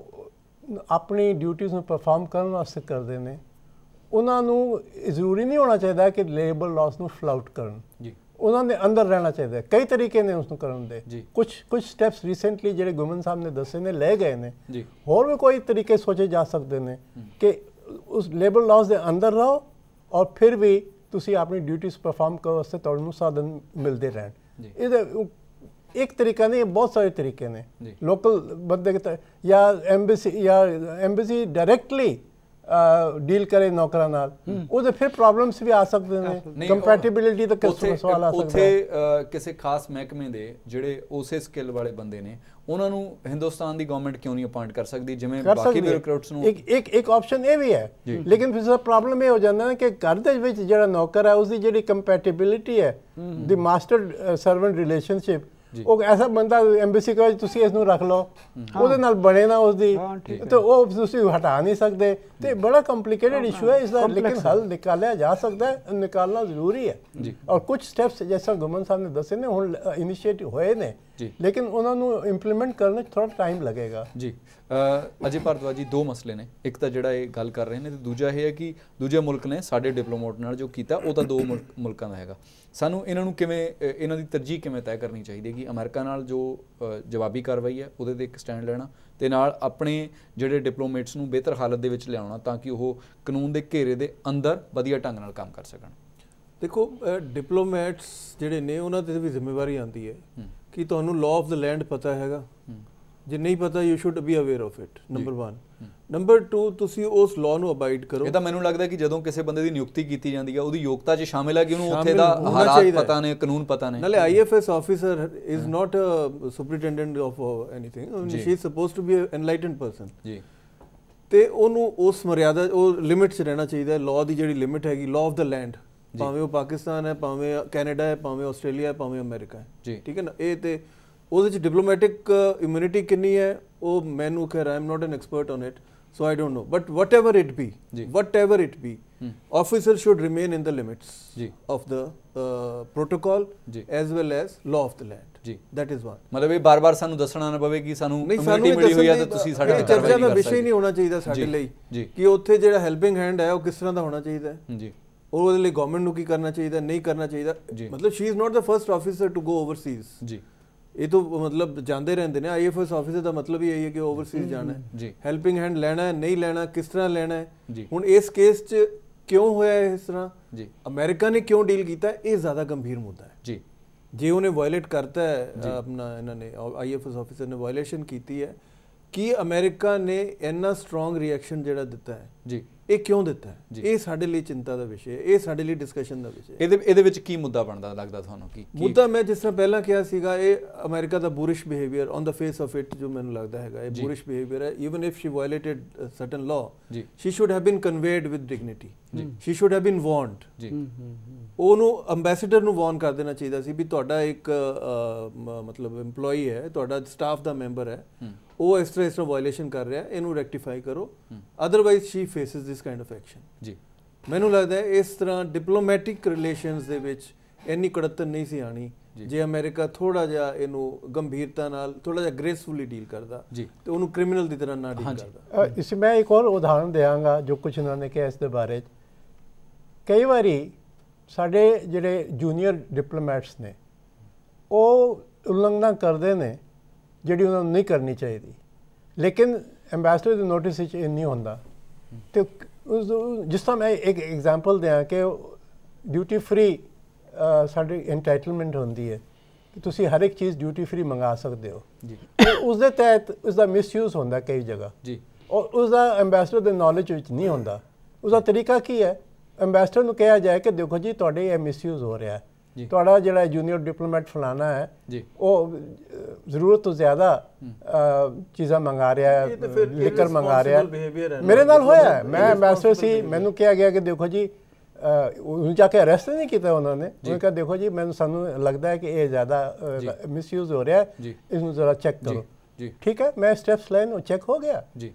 ਆਪਣੀ ਡਿਊਟੀਆਂ ਨੂੰ ਪਰਫਾਰਮ ਕਰਨ ਵਾਸਤੇ ਕਰਦੇ ਨੇ ਉਹਨਾਂ ਨੂੰ ਜ਼ਰੂਰੀ ਨਹੀਂ ਹੋਣਾ ਚਾਹੀਦਾ ਕਿ ਲੇਬਰ ਲਾਸ ਨੂੰ ਫਲਾਊਟ ਕਰਨ ਜੀ ਉਹਨਾਂ ਦੇ ਅੰਦਰ ਰਹਿਣਾ ਚਾਹੀਦਾ ਕਈ ਤਰੀਕੇ ਨੇ ਉਸ ਨੂੰ ਕਰਨ ਦੇ ਕੁਝ ਕੁਝ ਸਟੈਪਸ ਰੀਸੈਂਟਲੀ ਜਿਹੜੇ ਗੁਮਨ ਸਾਹਿਬ ਨੇ ਦੱਸੇ ਨੇ ਲੈ ਗਏ ਨੇ ਹੋਰ ਵੀ ਕੋਈ ਤਰੀਕੇ ਸੋਚੇ ਜਾ ਸਕਦੇ ਨੇ ਕਿ ਉਸ ਲੇਬਰ ਲਾਜ਼ ਦੇ ਅੰਦਰ ਰਹੋ ਔਰ ਫਿਰ ਵੀ ਤੁਸੀਂ ਆਪਣੀ ਡਿਊਟੀਆਂ ਪਰਫਾਰਮ ਕਰ ਵਾਸਤੇ ਤੁਹਾਨੂੰ ਸਾਧਨ ਮਿਲਦੇ ਰਹਿਣ ਇਹਦੇ ਇੱਕ ਤਰੀਕਾ ਨਹੀਂ ਬਹੁਤ ਸਾਰੇ ਤਰੀਕੇ ਨੇ ਲੋਕਲ ਬੰਦੇ ਜਾਂ ਐਮਬੈਸੀ ਜਾਂ ਐਮਬੈਸੀ ਡਾਇਰੈਕਟਲੀ ਡੀਲ ਕਰੇ ਨੌਕਰਾਂ ਨਾਲ ਉਹਦੇ ਫਿਰ ਪ੍ਰੋਬਲਮਸ ਵੀ ਆ ਸਕਦੇ ਨੇ ਕੰਪੈਟੀਬਿਲਿਟੀ ਦਾ ਕਿਸੇ ਸਵਾਲ ਆ ਸਕਦਾ ਉੱਥੇ ਕਿਸੇ ਖਾਸ ਮਹਿਕਮੇ ਦੇ ਜਿਹੜੇ ਉਸੇ ਸਕਿੱਲ ਵਾਲੇ ਬੰਦੇ ਨੇ ਉਹਨਾਂ ਨੂੰ ਹਿੰਦੁਸਤਾਨ ਦੀ ਗਵਰਨਮੈਂਟ ਕਿਉਂ ਨਹੀਂ ਅਪਾਇੰਟ ਕਰ ਸਕਦੀ ਜਿਵੇਂ ਬਾਕੀ ਬਿਊਰੋਕਰੇਟਸ ਨੂੰ ਇੱਕ ਇੱਕ ਇੱਕ ਆਪਸ਼ਨ ਇਹ ਵੀ ਹੈ ਲੇਕਿਨ ਫਿਰ ਸਰ ਪ੍ਰੋਬਲਮ ਇਹ ਹੋ ਜਾਂਦਾ ਹੈ ਕਿ ਘਰ ਦੇ ਵਿੱਚ ਜਿਹੜਾ ਨੌਕਰ ਹੈ ਉਸ ਦੀ ਜਿਹੜੀ ਕੰਪੈਟੀਬਿਲਿਟੀ ਹੈ ਦੀ ਮਾਸਟਰ ਸਰਵੈਂਟ ਰਿਲੇਸ਼ਨਸ਼ਿਪ ਉਹ ਐਸਾ ਬੰਦਾ ਐਮਬੈਸੀ ਕਹੇ ਤੁਸੀਂ ਇਸ ਨੂੰ ਰੱਖ ਲਓ ਉਹਦੇ ਨਾਲ ਬਣੇ ਨਾ ਉਸ ਦੀ ਤੇ ਉਹ ਤੁਸੀਂ ਹਟਾ ਨਹੀਂ ਸਕਦੇ ਤੇ ਬੜਾ ਕੰਪਲਿਕੇਟਡ ਇਸ਼ੂ ਹੈ ਇਸ ਦਾ ਲੇਕਿਨ ਹੱਲ ਨਿਕਾਲਿਆ ਜਾ ਸਕਦਾ ਹੈ ਨਿਕਾਲਣਾ ਜ਼ਰੂਰੀ ਹੈ ਔਰ ਕੁਝ ਸਟੈਪਸ ਜੈਸਾ ਗੁਮਨ ਸਾਹਿਬ ਨੇ ਦੱਸੇ ਨੇ ਹੁਣ ਇਨੀਸ਼ੀਏਟਿਵ ਹੋਏ ਨੇ ਜੀ ਲੇਕਿਨ ਉਹਨਾਂ ਨੂੰ ਇੰਪਲੀਮੈਂਟ ਕਰਨ ਵਿੱਚ ਥੋੜਾ ਟਾਈਮ ਲੱਗੇਗਾ ਜੀ ਅਜੇ ਭਾਰਦਵਾਜ ਜੀ ਦੋ ਮਸਲੇ ਨੇ ਇੱਕ ਤਾਂ ਜਿਹੜਾ ਇਹ ਗੱਲ ਕਰ ਰਹੇ ਨੇ ਤੇ ਦੂਜਾ ਇਹ ਹੈ ਕਿ ਦੂਜੇ ਮੁਲਕ ਨੇ ਸਾਡੇ ਡਿਪਲੋਮੈਟ ਨਾਲ ਜੋ ਕੀਤਾ ਉਹ ਤਾਂ ਦੋ ਮੁਲਕਾਂ ਦਾ ਹੈਗਾ ਸਾਨੂੰ ਇਹਨਾਂ ਨੂੰ ਕਿਵੇਂ ਇਹਨਾਂ ਦੀ ਤਰਜੀਹ ਕਿਵੇਂ ਤੈਅ ਕਰਨੀ ਚਾਹੀਦੀ ਹੈ ਕਿ ਅਮਰੀਕਾ ਨਾਲ ਜੋ ਜਵਾਬੀ ਕਾਰਵਾਈ ਹੈ ਉਹਦੇ ਤੇ ਇੱਕ ਸਟੈਂਡ ਲੈਣਾ ਤੇ ਨਾਲ ਆਪਣੇ ਜਿਹੜੇ ਡਿਪਲੋਮੈਟਸ ਨੂੰ ਬਿਹਤਰ ਹਾਲਤ ਦੇ ਵਿੱਚ ਲਿਆਉਣਾ ਤਾਂ ਕਿ ਉਹ ਕਾਨੂੰਨ ਦੇ ਘੇਰੇ ਦੇ ਅੰਦਰ ਵਧੀਆ ਢੰਗ ਨਾਲ ਕੰਮ ਕਰ ਸਕਣ ਦੇਖੋ ਡਿਪਲੋਮੈਟਸ ਜਿਹੜੇ ਨੇ ਉਹਨਾਂ ਤੇ ਵੀ ਜ਼ਿੰਮੇਵਾਰੀ ਆਉਂਦੀ ਹੈ ਕਿ ਤੁਹਾਨੂੰ ਲਾਅ ਆਫ ਦ ਲੈਂਡ ਪਤਾ ਹੈਗਾ ਜੇ ਨਹੀਂ ਪਤਾ you should be aware of it number 1 number 2 ਤੁਸੀਂ ਉਸ ਲਾਅ ਨੂੰ ਅਬਾਈਡ ਕਰੋ ਇਹ ਤਾਂ ਮੈਨੂੰ ਲੱਗਦਾ ਕਿ ਜਦੋਂ ਕਿਸੇ ਬੰਦੇ ਦੀ ਨਿਯੁਕਤੀ ਕੀਤੀ ਜਾਂਦੀ ਹੈ ਉਹਦੀ ਯੋਗਤਾ 'ਚ ਸ਼ਾਮਿਲ ਹੈ ਕਿ ਉਹਨੂੰ ਉੱਥੇ ਦਾ ਹਾਲਾਤ ਪਤਾ ਨੇ ਕਾਨੂੰਨ ਪਤਾ ਨੇ ਨਾਲੇ IFS officer is not a superintendent of anything she is supposed to be a enlightened person ਜੀ ਤੇ ਉਹਨੂੰ ਉਸ ਮਰਿਆਦਾ ਉਹ ਲਿਮਿਟ 'ਚ ਰਹਿਣਾ ਚਾਹੀਦਾ ਹੈ ਲਾਅ ਦੀ ਜਿਹੜੀ ਲਿਮਿਟ ਹੈਗੀ ਲਾਅ ਆਫ ਦਾ ਲੈਂਡ ਭਾਵੇਂ ਉਹ ਪਾਕਿਸਤਾਨ ਹੈ ਭਾਵੇਂ ਕੈਨੇਡਾ ਹੈ ਭਾਵੇਂ ਆਸਟ੍ਰੇਲੀਆ ਹੈ ਭਾਵੇਂ ਅਮਰੀਕਾ ਹੈ ਠੀਕ ਹੈ ਨਾ ਇਹ ਤੇ ਉਹਦੇ ਚ ਡਿਪਲੋਮੈਟਿਕ ਇਮਿਊਨਿਟੀ ਕਿੰਨੀ ਹੈ ਉਹ ਮੈਨੂੰ ਖੈਰ I'm not an expert on it so I don't know but whatever it be whatever it be officer should remain in the limits ਜੀ of the protocol protocol Ji. As well as law of the ਜੀ that is one ਮਤਲਬ ਇਹ ਬਾਰ-ਬਾਰ ਸਾਨੂੰ ਦੱਸਣਾ ਨਾ ਪਵੇ ਕਿ ਸਾਨੂੰ ਕਮਿਊਨਿਟੀ ਮਿਲੀ ਹੋਈ ਹੈ ਤਾਂ ਤੁਸੀਂ ਸਾਡੇ ਨਾਲ ਚਰਚਾ ਦਾ ਹੀ ਨਹੀਂ ਹੋਣਾ ਚਾਹੀਦਾ ਸਾਡੇ ਲਈ ਕਿ ਉੱਥੇ ਜਿਹੜਾ ਹੈਲਪਿੰਗ ਹੈਂਡ ਹੈ ਉਹ ਕਿਸ ਤਰ੍ਹਾਂ ਦਾ ਹੋਣਾ ਚਾਹੀਦਾ ਜੀ ਔਰ ਉਹਦੇ ਲਈ ਗਵਰਨਮੈਂਟ ਨੂੰ ਕੀ ਕਰਨਾ ਚਾਹੀਦਾ ਨਹੀਂ ਕਰਨਾ ਚਾਹੀਦਾ ਮਤਲਬ she is not the first officer to go overseas ਜੀ ਇਹ ਤਾਂ ਮਤਲਬ ਜਾਂਦੇ ਰਹਿੰਦੇ ਨੇ ਆਈਐਫਐਸ ਆਫੀਸਰ ਦਾ ਮਤਲਬ ਹੀ ਇਹ ਹੈ ਕਿ ਓਵਰਸੀਜ਼ ਜਾਣਾ ਹੈ ਹੈਲਪਿੰਗ ਹੈਂਡ ਲੈਣਾ ਹੈ ਨਹੀਂ ਲੈਣਾ ਕਿਸ ਤਰ੍ਹਾਂ ਲੈਣਾ ਹੈ ਹੁਣ ਇਸ ਕੇਸ 'ਚ ਕਿਉਂ ਹੋਇਆ ਇਸ ਤਰ੍ਹਾਂ ਜੀ ਅਮਰੀਕਾ ਨੇ ਕਿਉਂ ਡੀਲ ਕੀਤਾ ਇਹ ਜ਼ਿਆਦਾ ਗੰਭੀਰ ਮੁੱਦਾ ਹੈ ਜੀ ਜੇ ਉਹਨੇ ਵਾਇਲੇਟ ਕਰਤਾ ਹੈ ਆਪਣਾ ਇਹਨਾਂ ਨੇ ਆਈਐਫਐਸ ਆਫੀਸਰ ਨੇ ਵਾਇਲੇਸ਼ਨ ਕੀਤੀ ਹੈ ਕਿ ਅਮਰੀਕਾ ਨੇ ਇੰਨਾ ਸਟਰੋਂਗ ਰਿਐਕਸ਼ਨ ਜਿਹੜਾ ਦਿੱਤਾ ਹੈ ਜੀ ਇਹ ਕਿਉਂ ਦਿੱਤਾ ਇਹ ਸਾਡੇ ਲਈ ਚਿੰਤਾ ਦਾ ਵਿਸ਼ਾ ਹੈ ਇਹ ਸਾਡੇ ਲਈ ਡਿਸਕਸ਼ਨ ਦਾ ਵਿਸ਼ਾ ਹੈ ਇਹਦੇ ਇਹਦੇ ਵਿੱਚ ਕੀ ਮੁੱਦਾ ਬਣਦਾ ਲੱਗਦਾ ਤੁਹਾਨੂੰ ਕੀ ਮੁੱਦਾ ਮੈਂ ਜਿਸ ਤਰ੍ਹਾਂ ਪਹਿਲਾਂ ਕਿਹਾ ਸੀਗਾ ਇਹ ਅਮਰੀਕਾ ਦਾ boorish behaviour on the face of it ਜੋ ਮੈਨੂੰ ਲੱਗਦਾ ਹੈਗਾ ਇਹ ਬੁਰਿਸ਼ ਬਿਹੇਵੀਅਰ ਹੈ even if she violated certain law she should have been conveyed with dignity she should have been warned ਉਹਨੂੰ ਐਮਬੈਸਡਰ ਨੂੰ ਵਾਰਨ ਕਰ ਦੇਣਾ ਚਾਹੀਦਾ ਸੀ ਵੀ ਤੁਹਾਡਾ ਇੱਕ ਮਤਲਬ EMPLOYEE ਹੈ ਤੁਹਾਡਾ ਸਟਾਫ ਦਾ ਮੈਂਬਰ ਹੈ ਉਹ ਇਸ ਤਰ੍ਹਾਂ ਇਸ ਤਰ੍ਹਾਂ ਵਾਇਲੇਸ਼ਨ ਕਰ ਰਿਹਾ ਇਹਨੂੰ ਰੈਕਟੀਫਾਈ ਕਰੋ otherwise she faces this kind of action ਜੀ ਮੈਨੂੰ ਲੱਗਦਾ ਹੈ ਇਸ ਤਰ੍ਹਾਂ ਡਿਪਲੋਮੈਟਿਕ ਰਿਲੇਸ਼ਨਸ ਦੇ ਵਿੱਚ ਇੰਨੀ ਕੜਤਨ ਨਹੀਂ ਸੀ ਆਣੀ ਜੇ ਅਮਰੀਕਾ ਥੋੜਾ ਜਿਹਾ ਇਹਨੂੰ ਗੰਭੀਰਤਾ ਨਾਲ ਥੋੜਾ ਜਿਹਾ ਗ੍ਰੇਸਫੁਲੀ ਡੀਲ ਕਰਦਾ ਤੇ ਉਹਨੂੰ ਕ੍ਰਿਮੀਨਲ ਦੀ ਤਰ੍ਹਾਂ ਨਾ ਡੀਲ ਕਰਦਾ ਇਸ ਮੈਂ ਇੱਕ ਹੋਰ ਉਦਾਹਰਣ ਦੇਵਾਂਗਾ ਜੋ ਕੁਝ ਉਹਨਾਂ ਨੇ ਕਿਹਾ ਇਸ ਦੇ ਬਾਰੇ ਕਈ ਵਾਰੀ ਸਾਡੇ ਜਿਹੜੇ ਜੂਨੀਅਰ ਡਿਪਲੋਮੈਟਸ ਨੇ ਉਹ ਉਲੰਘਣਾ ਕਰਦੇ ਨੇ ਜਿਹੜੀ ਉਹਨਾਂ ਨੂੰ ਨਹੀਂ ਕਰਨੀ ਚਾਹੀਦੀ ਲੇਕਿਨ ਐਮਬੈਸਡਰ ਦੇ ਨੋਟਿਸ ਵਿੱਚ ਇਹ ਨਹੀਂ ਹੁੰਦਾ ਤੇ ਉਸ ਜਿਸ ਤਰ੍ਹਾਂ ਮੈਂ ਇੱਕ ਐਗਜ਼ਾਮਪਲ ਦਿਆਂ ਕਿ ਡਿਊਟੀ ਫ੍ਰੀ ਸਾਡੀ ਐਂਟਾਈਟਲਮੈਂਟ ਹੁੰਦੀ ਹੈ ਕਿ ਤੁਸੀਂ ਹਰ ਇੱਕ ਚੀਜ਼ ਡਿਊਟੀ ਫ੍ਰੀ ਮੰਗਾ ਸਕਦੇ ਹੋ ਜੀ ਉਸ ਦੇ ਤਹਿਤ ਉਸ ਦਾ ਮਿਸਯੂਜ਼ ਹੁੰਦਾ ਕਈ ਜਗ੍ਹਾ ਜੀ ਔਰ ਉਸ ਦਾ ਐਮਬੈਸਡਰ ਦੇ ਨੋਲਿਜ ਵਿੱਚ ਨਹੀਂ ਹੁੰਦਾ ਉਸ ਦਾ ਤਰੀਕਾ ਕੀ ਹੈ ਐਮਬੈਸਡਰ ਨੂੰ ਕਿਹਾ ਜਾਏ ਕਿ ਦੇਖੋ ਜੀ ਤੁਹਾਡੇ ਇਹ ਮਿਸਯੂਜ਼ ਹੋ ਰਿਹਾ ਹੈ ਤੁਹਾਡਾ ਜਿਹੜਾ ਜੂਨੀਅਰ ਡਿਪਲੋਮੈਟ ਫਲਾਣਾ ਹੈ ਉਹ ਜ਼ਰੂਰਤ ਤੋਂ ਜ਼ਿਆਦਾ ਚੀਜ਼ਾਂ ਮੰਗਾ ਰਿਹਾ ਹੈ ਲਿਕਰ ਮੰਗਾ ਰਿਹਾ ਮੇਰੇ ਨਾਲ ਹੋਇਆ ਮੈਂ ਐਮਬੈਸਡਰ ਸੀ ਮੈਨੂੰ ਕਿਹਾ ਗਿਆ ਕਿ ਦੇਖੋ ਜੀ ਉਹ ਜਾ ਕੇ ਅਰੈਸਟ ਨਹੀਂ ਕੀਤਾ ਉਹਨਾਂ ਨੇ ਉਹ ਕਹਿੰਦਾ ਦੇਖੋ ਜੀ ਮੈਨੂੰ ਸਾਨੂੰ ਲੱਗਦਾ ਹੈ ਕਿ ਇਹ ਜ਼ਿਆਦਾ ਮਿਸਯੂਜ਼ ਹੋ ਰਿਹਾ ਹੈ ਇਸ ਨੂੰ ਜ਼ਰਾ ਚੈੱਕ ਕਰੋ ਠੀਕ ਹੈ ਮੈਂ ਸਟੈਪਸ ਲੈਣ ਉਹ ਚੈੱਕ ਹੋ ਗਿਆ ਜੀ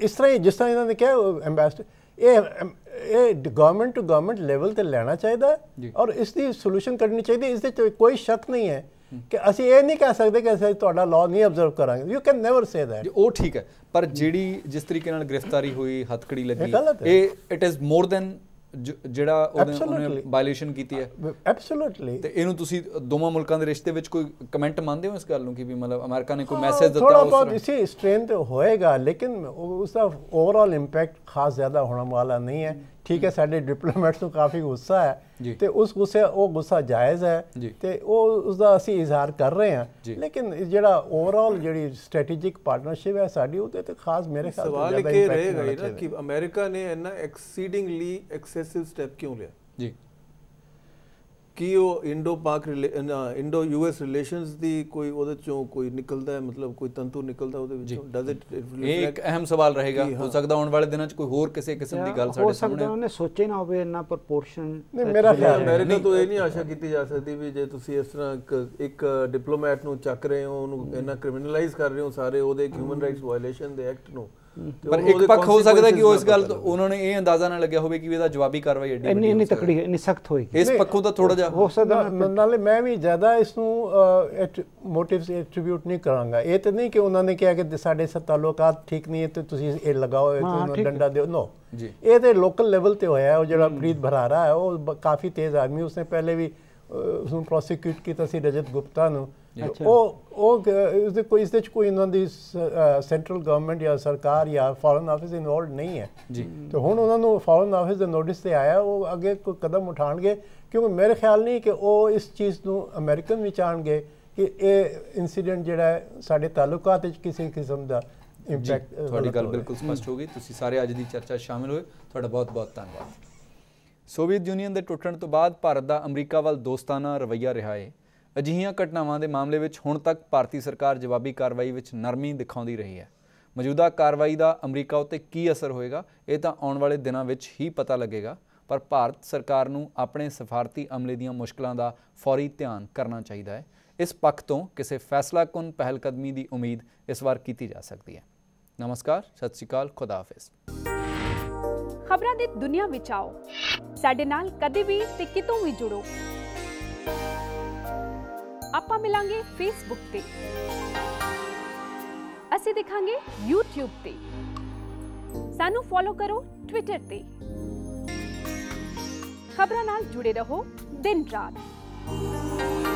ਇਸ ਤਰ੍ਹਾਂ ਜਿਸ ਤਰ੍ਹਾਂ ਇਹਨਾਂ ਨੇ ਕਿਹਾ ਐਮਬੈਸਡਰ ਇਹ ਇਹ ਗਵਰਨਮੈਂਟ ਟੂ ਗਵਰਨਮੈਂਟ ਲੈਵਲ ਤੇ ਲੈਣਾ ਚਾਹੀਦਾ ਔਰ ਇਸ ਦੀ ਸੋਲੂਸ਼ਨ ਕਰਨੀ ਚਾਹੀਦੀ ਇਸ ਦੇ ਕੋਈ ਸ਼ੱਕ ਨਹੀਂ ਹੈ ਕਿ ਅਸੀਂ ਇਹ ਨਹੀਂ ਕਹਿ ਸਕਦੇ ਕਿ ਅਸੀਂ ਤੁਹਾਡਾ ਲਾਅ ਨਹੀਂ ਅਬਜ਼ਰਵ ਕਰਾਂਗੇ you can never say that ਉਹ ਠੀਕ ਹੈ ਪਰ ਜਿਹੜੀ ਜਿਸ ਤਰੀਕੇ ਨਾਲ ਗ੍ਰਿਫਤਾਰੀ ਹੋਈ ਹੱਥਕੜੀ ਲੱਗੀ ਇਹ ਇਟ ਇਜ਼ ਮੋਰ ਦੈਨ ਜਿਹੜਾ ਉਹਨੇ ਵਾਇਲੇਸ਼ਨ ਕੀਤੀ ਹੈ ਐਬਸੋਲੂਟਲੀ ਤੇ ਇਹਨੂੰ ਤੁਸੀਂ ਦੋਵਾਂ ਮੁਲਕਾਂ ਦੇ ਰਿਸ਼ਤੇ ਵਿੱਚ ਕੋਈ ਕਮੈਂਟ ਮੰਨਦੇ ਹੋ ਇਸ ਗੱਲ ਨੂੰ ਕਿ ਵੀ ਮਤਲਬ ਅਮਰੀਕਾ ਨੇ ਕੋਈ ਮੈਸੇਜ ਦਿੱਤਾ ਉਸ ਥੋੜਾ ਬਹੁਤ ਇਸੇ ਸਟ੍ਰੈਂਥ ਹੋਏਗਾ ਲੇਕਿਨ ਉਸ ਦਾ ਓਵਰਆਲ ਇੰਪੈਕਟ ਖਾਸ ਜ਼ਿਆਦਾ ਹੋਣ ਵਾਲਾ ਨਹੀਂ ਹੈ ਠੀਕ ਹੈ ਸਾਡੇ ਡਿਪਲੋਮੈਟਸ ਨੂੰ ਕਾਫੀ ਗੁੱਸਾ ਹੈ ਤੇ ਉਸ ਗੁੱਸੇ ਉਹ ਗੁੱਸਾ ਜਾਇਜ਼ ਹੈ ਤੇ ਉਹ ਉਸ ਦਾ ਅਸੀਂ ਇਜ਼ਹਾਰ ਕਰ ਰਹੇ ਹਾਂ ਲੇਕਿਨ ਜਿਹੜਾ ਓਵਰਆਲ ਜਿਹੜੀ ਸਟ੍ਰੈਟੇਜਿਕ ਪਾਰਟਨਰਸ਼ਿਪ ਹੈ ਸਾਡੀ ਉਹਦੇ ਤੇ ਖਾਸ ਮੇਰੇ ਖਿਆਲ ਸਵਾਲ ਇਹ ਰਹੇਗਾ ਨਾ ਕਿ ਅਮਰੀਕਾ ਨੇ ਇੰਨਾ ਐਕਸੀਡਿੰਗਲੀ ਐਕਸੈਸਿਵ ਸਟੈਪ ਕਿਉਂ ਲਿਆ ਜੀ ਕੀ ਉਹ ਇੰਡੋ ਪਾਕ ਇੰਡੋ ਯੂਐਸ ਰਿਲੇਸ਼ਨਸ ਦੀ ਕੋਈ ਉਹਦੇ ਚੋਂ ਕੋਈ ਨਿਕਲਦਾ ਹੈ ਮਤਲਬ ਕੋਈ ਤੰਤੂ ਨਿਕਲਦਾ ਉਹਦੇ ਵਿੱਚੋਂ ਡਸ ਇਟ ਇਹ ਇੱਕ ਅਹਿਮ ਸਵਾਲ ਰਹੇਗਾ ਹੋ ਸਕਦਾ ਆਉਣ ਵਾਲੇ ਦਿਨਾਂ 'ਚ ਕੋਈ ਹੋਰ ਕਿਸੇ ਕਿਸਮ ਦੀ ਗੱਲ ਸਾਡੇ ਸਾਹਮਣੇ ਹੋ ਸਕਦਾ ਉਹਨੇ ਸੋਚੇ ਨਾ ਹੋਵੇ ਇੰਨਾ ਪ੍ਰੋਪੋਰਸ਼ਨ ਨਹੀਂ ਮੇਰਾ ਖਿਆਲ ਅਮਰੀਕਾ ਤੋਂ ਇਹ ਨਹੀਂ ਆਸ਼ਾ ਕੀਤੀ ਜਾ ਸਕਦੀ ਵੀ ਜੇ ਤੁਸੀਂ ਇਸ ਤਰ੍ਹਾਂ ਇੱਕ ਡਿਪਲੋਮੈਟ ਨੂੰ ਚੱਕ ਰਹੇ ਹੋ ਉਹਨੂੰ ਇੰਨਾ ਕ੍ਰਿਮੀਨਲਾਈਜ਼ ਕਰ ਰਹੇ ਹੋ ਸਾਰੇ ਉਹਦੇ ਹਿਊਮਨ ਰਾਈਟਸ ਵਾਇਲੇਸ਼ਨ ਦੇ ਐਕਟ ਨੂੰ ਪਰ ਇੱਕ ਪੱਖ ਹੋ ਸਕਦਾ ਕਿ ਉਹ ਇਸ ਗੱਲ ਉਹਨਾਂ ਨੇ ਇਹ ਅੰਦਾਜ਼ਾ ਨਾ ਲੱਗਿਆ ਹੋਵੇ ਕਿ ਇਹਦਾ ਜਵਾਬੀ ਕਾਰਵਾਈ ਐਡੀ ਨਹੀਂ ਨਹੀਂ ਤਕੜੀ ਹੈ ਸਖਤ ਹੋਏਗੀ ਇਸ ਪੱਖੋਂ ਤਾਂ ਥੋੜਾ ਜਿਹਾ ਹੋ ਸਕਦਾ ਨਾਲੇ ਮੈਂ ਵੀ ਜ਼ਿਆਦਾ ਇਸ ਨੂੰ ਮੋਟਿਵਸ ਐਟਰੀਬਿਊਟ ਨਹੀਂ ਕਰਾਂਗਾ ਇਹ ਤਾਂ ਨਹੀਂ ਕਿ ਉਹਨਾਂ ਨੇ ਕਿਹਾ ਕਿ ਸਾਡੇ ਸਭ ਤਾਲੁਕਾਤ ਠੀਕ ਨਹੀਂ ਹੈ ਤੇ ਤੁਸੀਂ ਇਹ ਲਗਾਓ ਇਹ ਤੁਹਾਨੂੰ ਡੰਡਾ ਦਿਓ ਨੋ ਜੀ ਇਹ ਤੇ ਲੋਕਲ ਲੈਵਲ ਤੇ ਹੋਇਆ ਹੈ ਉਹ ਜਿਹੜਾ ਪ੍ਰੀਤ ਭਰਾਰਾ ਹੈ ਉਹ ਕਾਫੀ ਤੇਜ਼ ਆਦਮੀ ਉਸਨੇ ਪਹਿਲੇ ਵੀ ਉਸ ਨੂੰ ਪ੍ਰੋਸੀਕਿਊਟ ਕੀਤਾ ਸੀ ਰਜਤ ਗੁਪਤਾ ਨੂੰ ਉਹ ਉਹ ਉਸਦੇ ਕੋਈ ਇਸ ਦੇ ਚ ਕੋਈ ਉਹਨਾਂ ਦੀ ਸੈਂਟਰਲ ਗਵਰਨਮੈਂਟ ਜਾਂ ਸਰਕਾਰ ਜਾਂ ਫੋਰਨ ਆਫਿਸ ਇਨਵੋਲਡ ਨਹੀਂ ਹੈ ਜੀ ਤੇ ਹੁਣ ਉਹਨਾਂ ਨੂੰ ਫੋਰਨ ਆਫਿਸ ਦੇ ਨੋਟਿਸ ਤੇ ਆਇਆ ਉਹ ਅੱਗੇ ਕੋਈ ਕਦਮ ਉਠਾਣਗੇ ਕਿਉਂਕਿ ਮੇਰੇ ਖਿਆਲ ਨਹੀਂ ਕਿ ਉਹ ਇਸ ਚੀਜ਼ ਨੂੰ ਅਮਰੀਕਨ ਵਿਚਾਰਨਗੇ ਕਿ ਇਹ ਇਨਸੀਡੈਂਟ ਜਿਹੜਾ ਸਾਡੇ ਤਾਲੁਕਾਤ ਵਿੱਚ ਕਿਸੇ ਕਿਸਮ ਦਾ ਇੰਪੈਕਟ ਤੁਹਾਡੀ ਗੱਲ ਬਿਲਕੁਲ ਸਪਸ਼ਟ ਹੋ ਗਈ ਤੁਸੀਂ ਸਾਰੇ ਅੱਜ ਦੀ ਚਰਚਾ ਸ਼ਾਮਿਲ ਹੋਏ ਤੁਹਾਡਾ ਬਹੁਤ-ਬਹੁਤ ਧੰਨਵਾਦ ਸੋਵੀਅਤ ਯੂਨੀਅਨ ਦੇ ਟੁੱਟਣ ਤੋਂ ਬਾਅਦ ਭਾਰਤ ਦਾ ਅਮਰੀਕਾ ਵੱਲ ਦੋਸਤਾਨਾ ਰਵਈਆ ਰਿਹਾ ਹੈ ਅਜਿਹੀਆਂ ਘਟਨਾਵਾਂ ਦੇ ਮਾਮਲੇ ਵਿੱਚ ਹੁਣ ਤੱਕ ਭਾਰਤੀ ਸਰਕਾਰ ਜਵਾਬੀ ਕਾਰਵਾਈ ਵਿੱਚ ਨਰਮੀ ਦਿਖਾਉਂਦੀ ਰਹੀ ਹੈ ਮੌਜੂਦਾ ਕਾਰਵਾਈ ਦਾ ਅਮਰੀਕਾ ਉੱਤੇ ਕੀ ਅਸਰ ਹੋਏਗਾ ਇਹ ਤਾਂ ਆਉਣ ਵਾਲੇ ਦਿਨਾਂ ਵਿੱਚ ਹੀ ਪਤਾ ਲੱਗੇਗਾ ਪਰ ਭਾਰਤ ਸਰਕਾਰ ਨੂੰ ਆਪਣੇ ਸਫਾਰਤੀ ਅਮਲੇ ਦੀਆਂ ਮੁਸ਼ਕਲਾਂ ਦਾ ਫੌਰੀ ਧਿਆਨ ਕਰਨਾ ਚਾਹੀਦਾ ਹੈ ਇਸ ਪੱਖ ਤੋਂ ਕਿਸੇ ਫੈਸਲਾਕੁਨ ਪਹਿਲਕਦਮੀ ਦੀ ਉਮੀਦ ਇਸ ਵਾਰ ਕੀਤੀ ਜਾ ਸਕਦੀ ਹੈ ਨਮਸਕਾਰ ਸਤਿ ਸ਼੍ਰੀ ਅਕਾਲ ਖੁਦਾ ਹਾਫਿਜ਼ ਖਬਰਾਂ ਦੀ ਦੁਨੀਆ ਵਿੱਚ ਆਓ ਸਾਡੇ ਨਾਲ ਕਦੇ ਵੀ ਤੇ ਕਿਤੋਂ ਵੀ ਜੁੜੋ ਆਪਾਂ ਮਿਲਾਂਗੇ ਫੇਸਬੁੱਕ ਤੇ ਅਸੀਂ ਦਿਖਾਂਗੇ YouTube ਤੇ ਸਾਨੂੰ ਫੋਲੋ ਕਰੋ ਟਵਿੱਟਰ ਤੇ ਖਬਰਾਂ ਨਾਲ ਜੁੜੇ ਰਹੋ ਦਿਨ ਰਾਤ